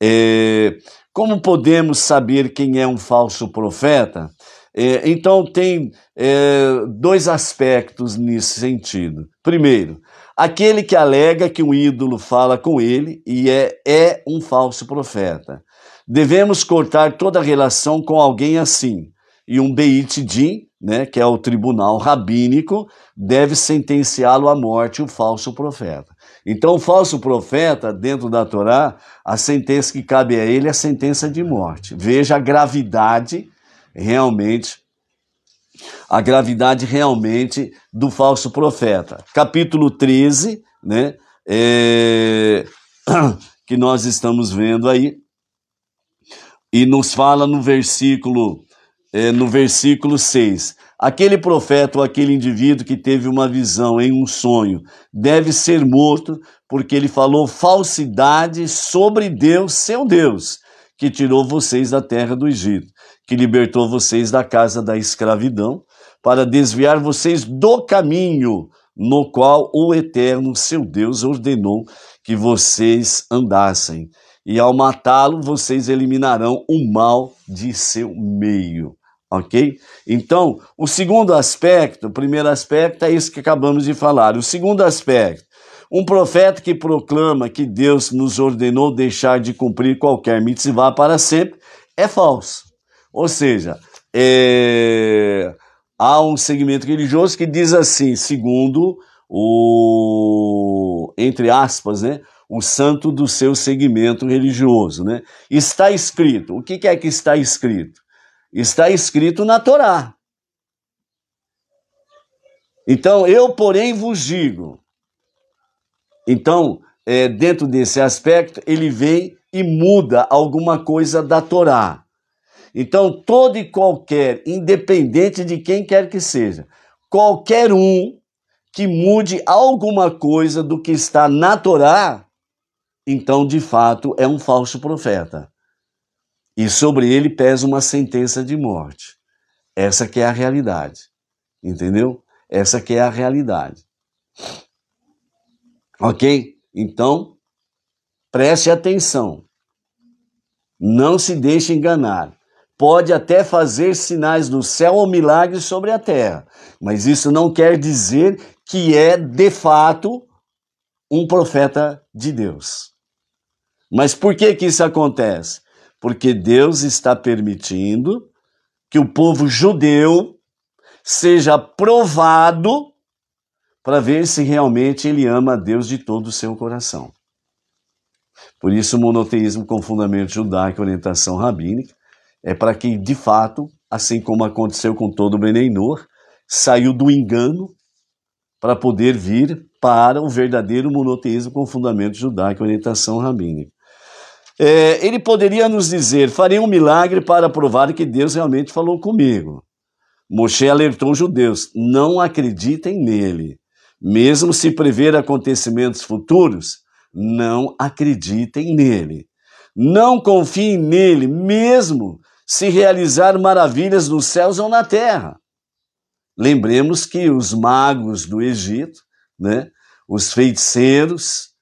É, como podemos saber quem é um falso profeta? É, então, tem é, dois aspectos nesse sentido. Primeiro, aquele que alega que um ídolo fala com ele e é, é um falso profeta. Devemos cortar toda relação com alguém assim. E um Beit Din, né, que é o tribunal rabínico, deve sentenciá-lo à morte, o falso profeta. Então, o falso profeta, dentro da Torá, a sentença que cabe a ele é a sentença de morte. Veja a gravidade, realmente, a gravidade realmente do falso profeta. Capítulo 13, né, é, que nós estamos vendo aí, e nos fala no versículo é, no versículo 6. Aquele profeta ou aquele indivíduo que teve uma visão em um sonho deve ser morto, porque ele falou falsidade sobre Deus, seu Deus, que tirou vocês da terra do Egito, que libertou vocês da casa da escravidão, para desviar vocês do caminho no qual o Eterno, seu Deus, ordenou que vocês andassem e ao matá-lo vocês eliminarão o mal de seu meio. Ok? Então, o segundo aspecto, o primeiro aspecto é isso que acabamos de falar. O segundo aspecto, um profeta que proclama que Deus nos ordenou deixar de cumprir qualquer mitzvah para sempre é falso. Ou seja, é... há um segmento religioso que diz assim, segundo o entre aspas, né? o santo do seu segmento religioso. Né? Está escrito. O que é que está escrito? Está escrito na Torá. Então, eu, porém, vos digo. Então, é, dentro desse aspecto, ele vem e muda alguma coisa da Torá. Então, todo e qualquer, independente de quem quer que seja, qualquer um que mude alguma coisa do que está na Torá, então de fato é um falso profeta. E sobre ele pesa uma sentença de morte. Essa que é a realidade. Entendeu? Essa que é a realidade. OK? Então, preste atenção. Não se deixe enganar. Pode até fazer sinais do céu ou milagres sobre a terra, mas isso não quer dizer que é de fato um profeta de Deus. Mas por que que isso acontece? Porque Deus está permitindo que o povo judeu seja provado para ver se realmente ele ama a Deus de todo o seu coração. Por isso, o monoteísmo com fundamento judaico e orientação rabínica é para que, de fato, assim como aconteceu com todo o Beneinor, saiu do engano para poder vir para o verdadeiro monoteísmo com fundamento judaico e orientação rabínica. É, ele poderia nos dizer: farei um milagre para provar que Deus realmente falou comigo. Moshe alertou os judeus: não acreditem nele. Mesmo se prever acontecimentos futuros, não acreditem nele. Não confiem nele, mesmo se realizar maravilhas nos céus ou na terra. Lembremos que os magos do Egito, né, os feiticeiros,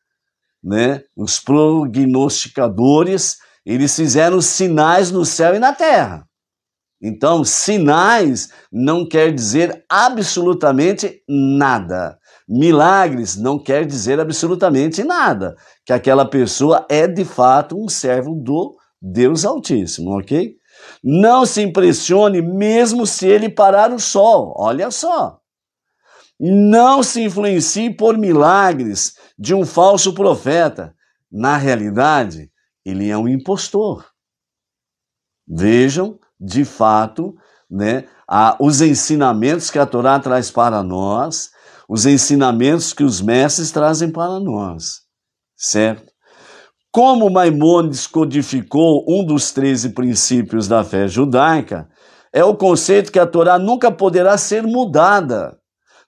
né? Os prognosticadores, eles fizeram sinais no céu e na terra. Então, sinais não quer dizer absolutamente nada. Milagres não quer dizer absolutamente nada, que aquela pessoa é de fato um servo do Deus Altíssimo, ok? Não se impressione mesmo se ele parar o sol, olha só. Não se influencie por milagres, de um falso profeta. Na realidade, ele é um impostor. Vejam, de fato, né, a, os ensinamentos que a Torá traz para nós, os ensinamentos que os mestres trazem para nós, certo? Como Maimônides codificou um dos treze princípios da fé judaica, é o conceito que a Torá nunca poderá ser mudada.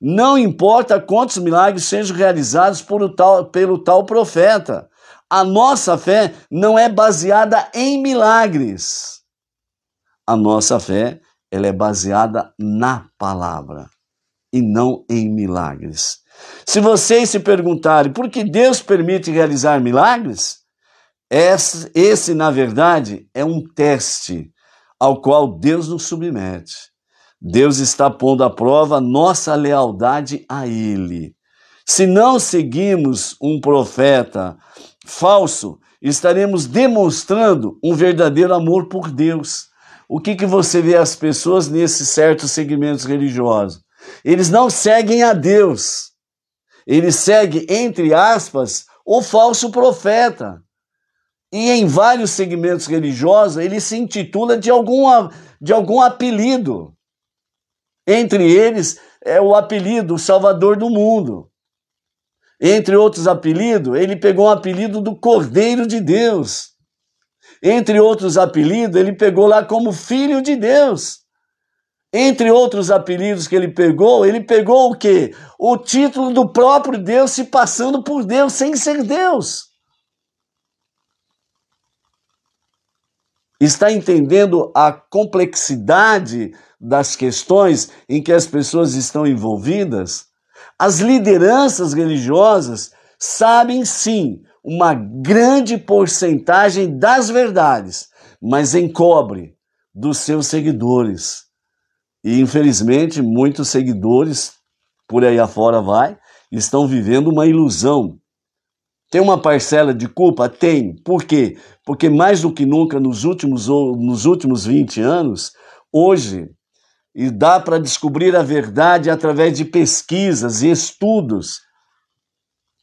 Não importa quantos milagres sejam realizados por tal, pelo tal profeta. A nossa fé não é baseada em milagres. A nossa fé ela é baseada na palavra e não em milagres. Se vocês se perguntarem por que Deus permite realizar milagres, esse, esse na verdade, é um teste ao qual Deus nos submete Deus está pondo à prova nossa lealdade a Ele. Se não seguimos um profeta falso, estaremos demonstrando um verdadeiro amor por Deus. O que, que você vê as pessoas nesses certos segmentos religiosos? Eles não seguem a Deus. Eles seguem, entre aspas, o falso profeta. E em vários segmentos religiosos, ele se intitula de, alguma, de algum apelido. Entre eles é o apelido Salvador do Mundo. Entre outros apelidos, ele pegou o apelido do Cordeiro de Deus. Entre outros apelidos, ele pegou lá como Filho de Deus. Entre outros apelidos que ele pegou, ele pegou o quê? O título do próprio Deus se passando por Deus sem ser Deus. Está entendendo a complexidade das questões em que as pessoas estão envolvidas, as lideranças religiosas sabem sim uma grande porcentagem das verdades, mas encobre dos seus seguidores. E infelizmente, muitos seguidores por aí afora vai, estão vivendo uma ilusão. Tem uma parcela de culpa? Tem. Por quê? Porque mais do que nunca nos últimos, nos últimos 20 anos, hoje e dá para descobrir a verdade através de pesquisas e estudos,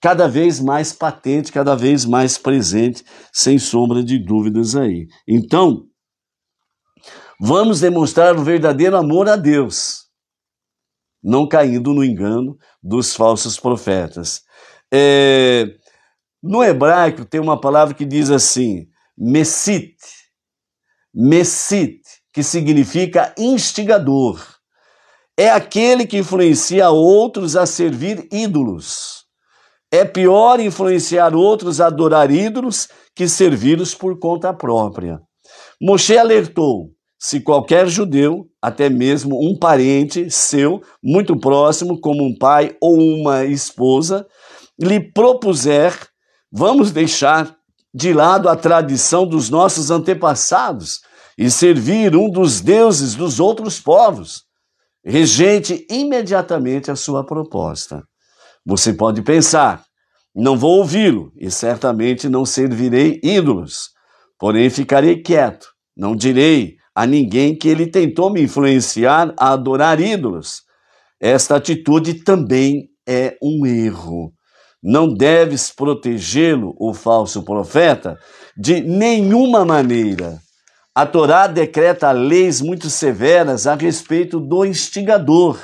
cada vez mais patente, cada vez mais presente, sem sombra de dúvidas aí. Então, vamos demonstrar o verdadeiro amor a Deus, não caindo no engano dos falsos profetas. É, no hebraico tem uma palavra que diz assim, mesit, mesit, que significa instigador. É aquele que influencia outros a servir ídolos. É pior influenciar outros a adorar ídolos que servi-los por conta própria. Moshe alertou: se qualquer judeu, até mesmo um parente seu, muito próximo, como um pai ou uma esposa, lhe propuser, vamos deixar de lado a tradição dos nossos antepassados e servir um dos deuses dos outros povos. Rejeite imediatamente a sua proposta. Você pode pensar: não vou ouvi-lo e certamente não servirei ídolos. Porém, ficarei quieto, não direi a ninguém que ele tentou me influenciar a adorar ídolos. Esta atitude também é um erro. Não deves protegê-lo, o falso profeta, de nenhuma maneira. A Torá decreta leis muito severas a respeito do instigador,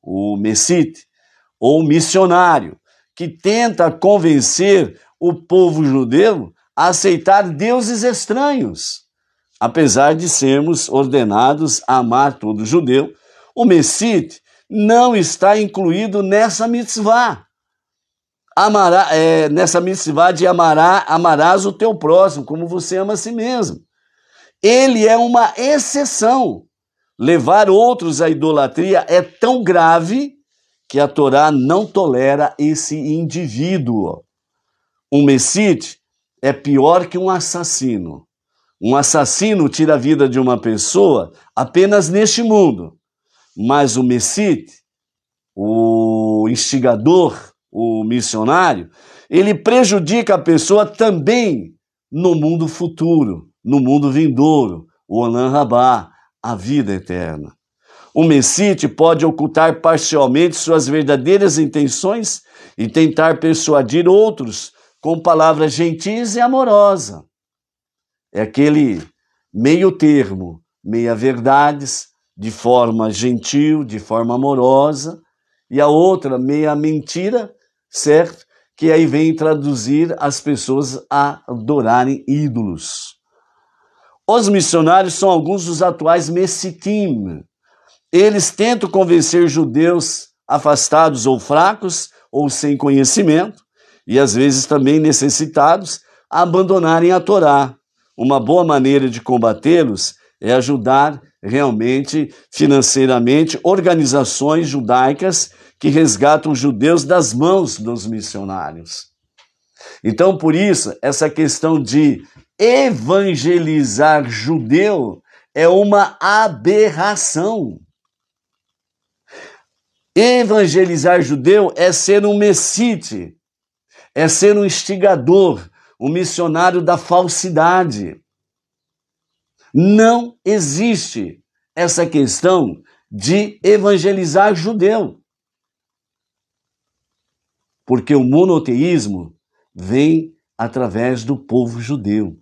o messite, ou missionário, que tenta convencer o povo judeu a aceitar deuses estranhos. Apesar de sermos ordenados a amar todo judeu, o messite não está incluído nessa mitzvah. Amará, é, nessa mitzvah de amará, amarás o teu próximo, como você ama a si mesmo. Ele é uma exceção. Levar outros à idolatria é tão grave que a Torá não tolera esse indivíduo. Um mesite é pior que um assassino. Um assassino tira a vida de uma pessoa apenas neste mundo, mas o mesite, o instigador, o missionário, ele prejudica a pessoa também no mundo futuro no mundo vindouro, o Onan Rabá, a vida eterna. O Messite pode ocultar parcialmente suas verdadeiras intenções e tentar persuadir outros com palavras gentis e amorosa. É aquele meio termo, meia verdades, de forma gentil, de forma amorosa, e a outra meia mentira, certo? Que aí vem traduzir as pessoas a adorarem ídolos. Os missionários são alguns dos atuais messitim. Eles tentam convencer judeus afastados ou fracos ou sem conhecimento, e às vezes também necessitados, a abandonarem a Torá. Uma boa maneira de combatê-los é ajudar realmente financeiramente organizações judaicas que resgatam judeus das mãos dos missionários. Então, por isso, essa questão de evangelizar judeu é uma aberração. Evangelizar judeu é ser um messite, é ser um instigador, um missionário da falsidade. Não existe essa questão de evangelizar judeu. Porque o monoteísmo vem através do povo judeu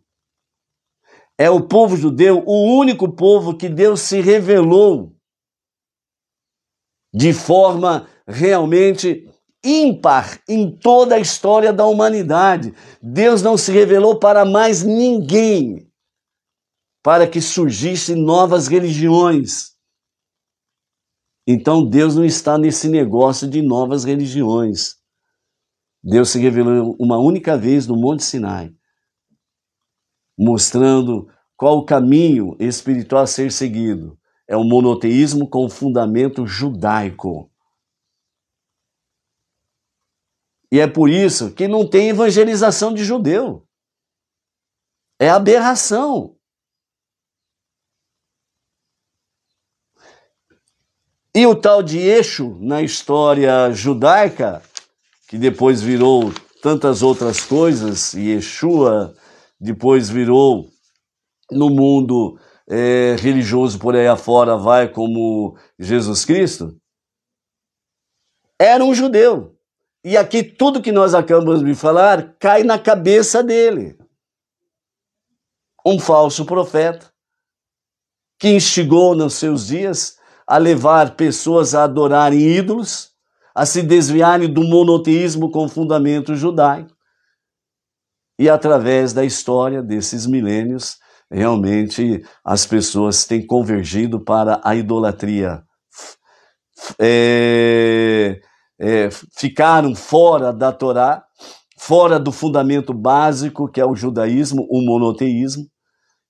é o povo judeu o único povo que Deus se revelou de forma realmente ímpar em toda a história da humanidade. Deus não se revelou para mais ninguém para que surgissem novas religiões. Então Deus não está nesse negócio de novas religiões. Deus se revelou uma única vez no Monte Sinai mostrando qual o caminho espiritual a ser seguido. É o um monoteísmo com fundamento judaico. E é por isso que não tem evangelização de judeu. É aberração. E o tal de Eixo na história judaica, que depois virou tantas outras coisas, Yeshua, depois virou no mundo é, religioso por aí afora, vai como Jesus Cristo, era um judeu. E aqui tudo que nós acabamos de falar cai na cabeça dele. Um falso profeta que instigou nos seus dias a levar pessoas a adorarem ídolos, a se desviarem do monoteísmo com fundamento judaico. E através da história desses milênios, realmente as pessoas têm convergido para a idolatria. É, é, ficaram fora da Torá, fora do fundamento básico que é o judaísmo, o monoteísmo,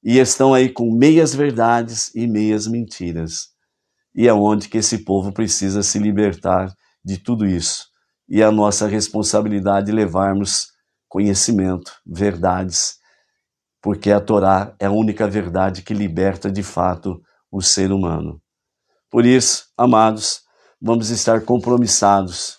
e estão aí com meias verdades e meias mentiras. E é onde que esse povo precisa se libertar de tudo isso. E é a nossa responsabilidade é levarmos conhecimento, verdades, porque a Torá é a única verdade que liberta de fato o ser humano. Por isso, amados, vamos estar compromissados,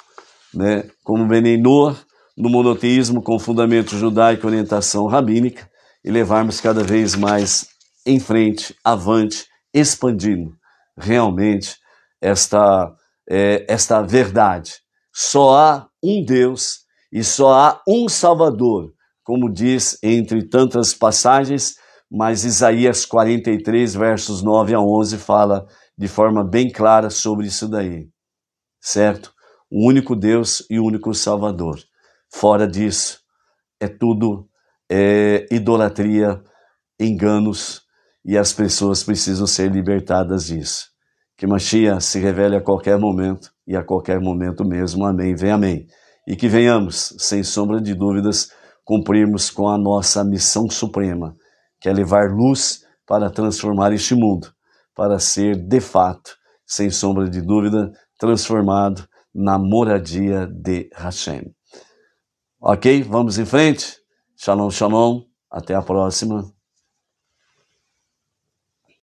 né, como Benenor, no monoteísmo com fundamento judaico e orientação rabínica, e levarmos cada vez mais em frente, avante, expandindo realmente esta, é, esta verdade. Só há um Deus e só há um Salvador, como diz entre tantas passagens, mas Isaías 43, versos 9 a 11, fala de forma bem clara sobre isso daí, certo? O único Deus e o único Salvador. Fora disso, é tudo é, idolatria, enganos, e as pessoas precisam ser libertadas disso. Que Machia se revele a qualquer momento e a qualquer momento mesmo. Amém. Vem amém e que venhamos, sem sombra de dúvidas, cumprirmos com a nossa missão suprema, que é levar luz para transformar este mundo, para ser de fato, sem sombra de dúvida, transformado na moradia de Hashem. Ok? Vamos em frente? Shalom, shalom. Até a próxima.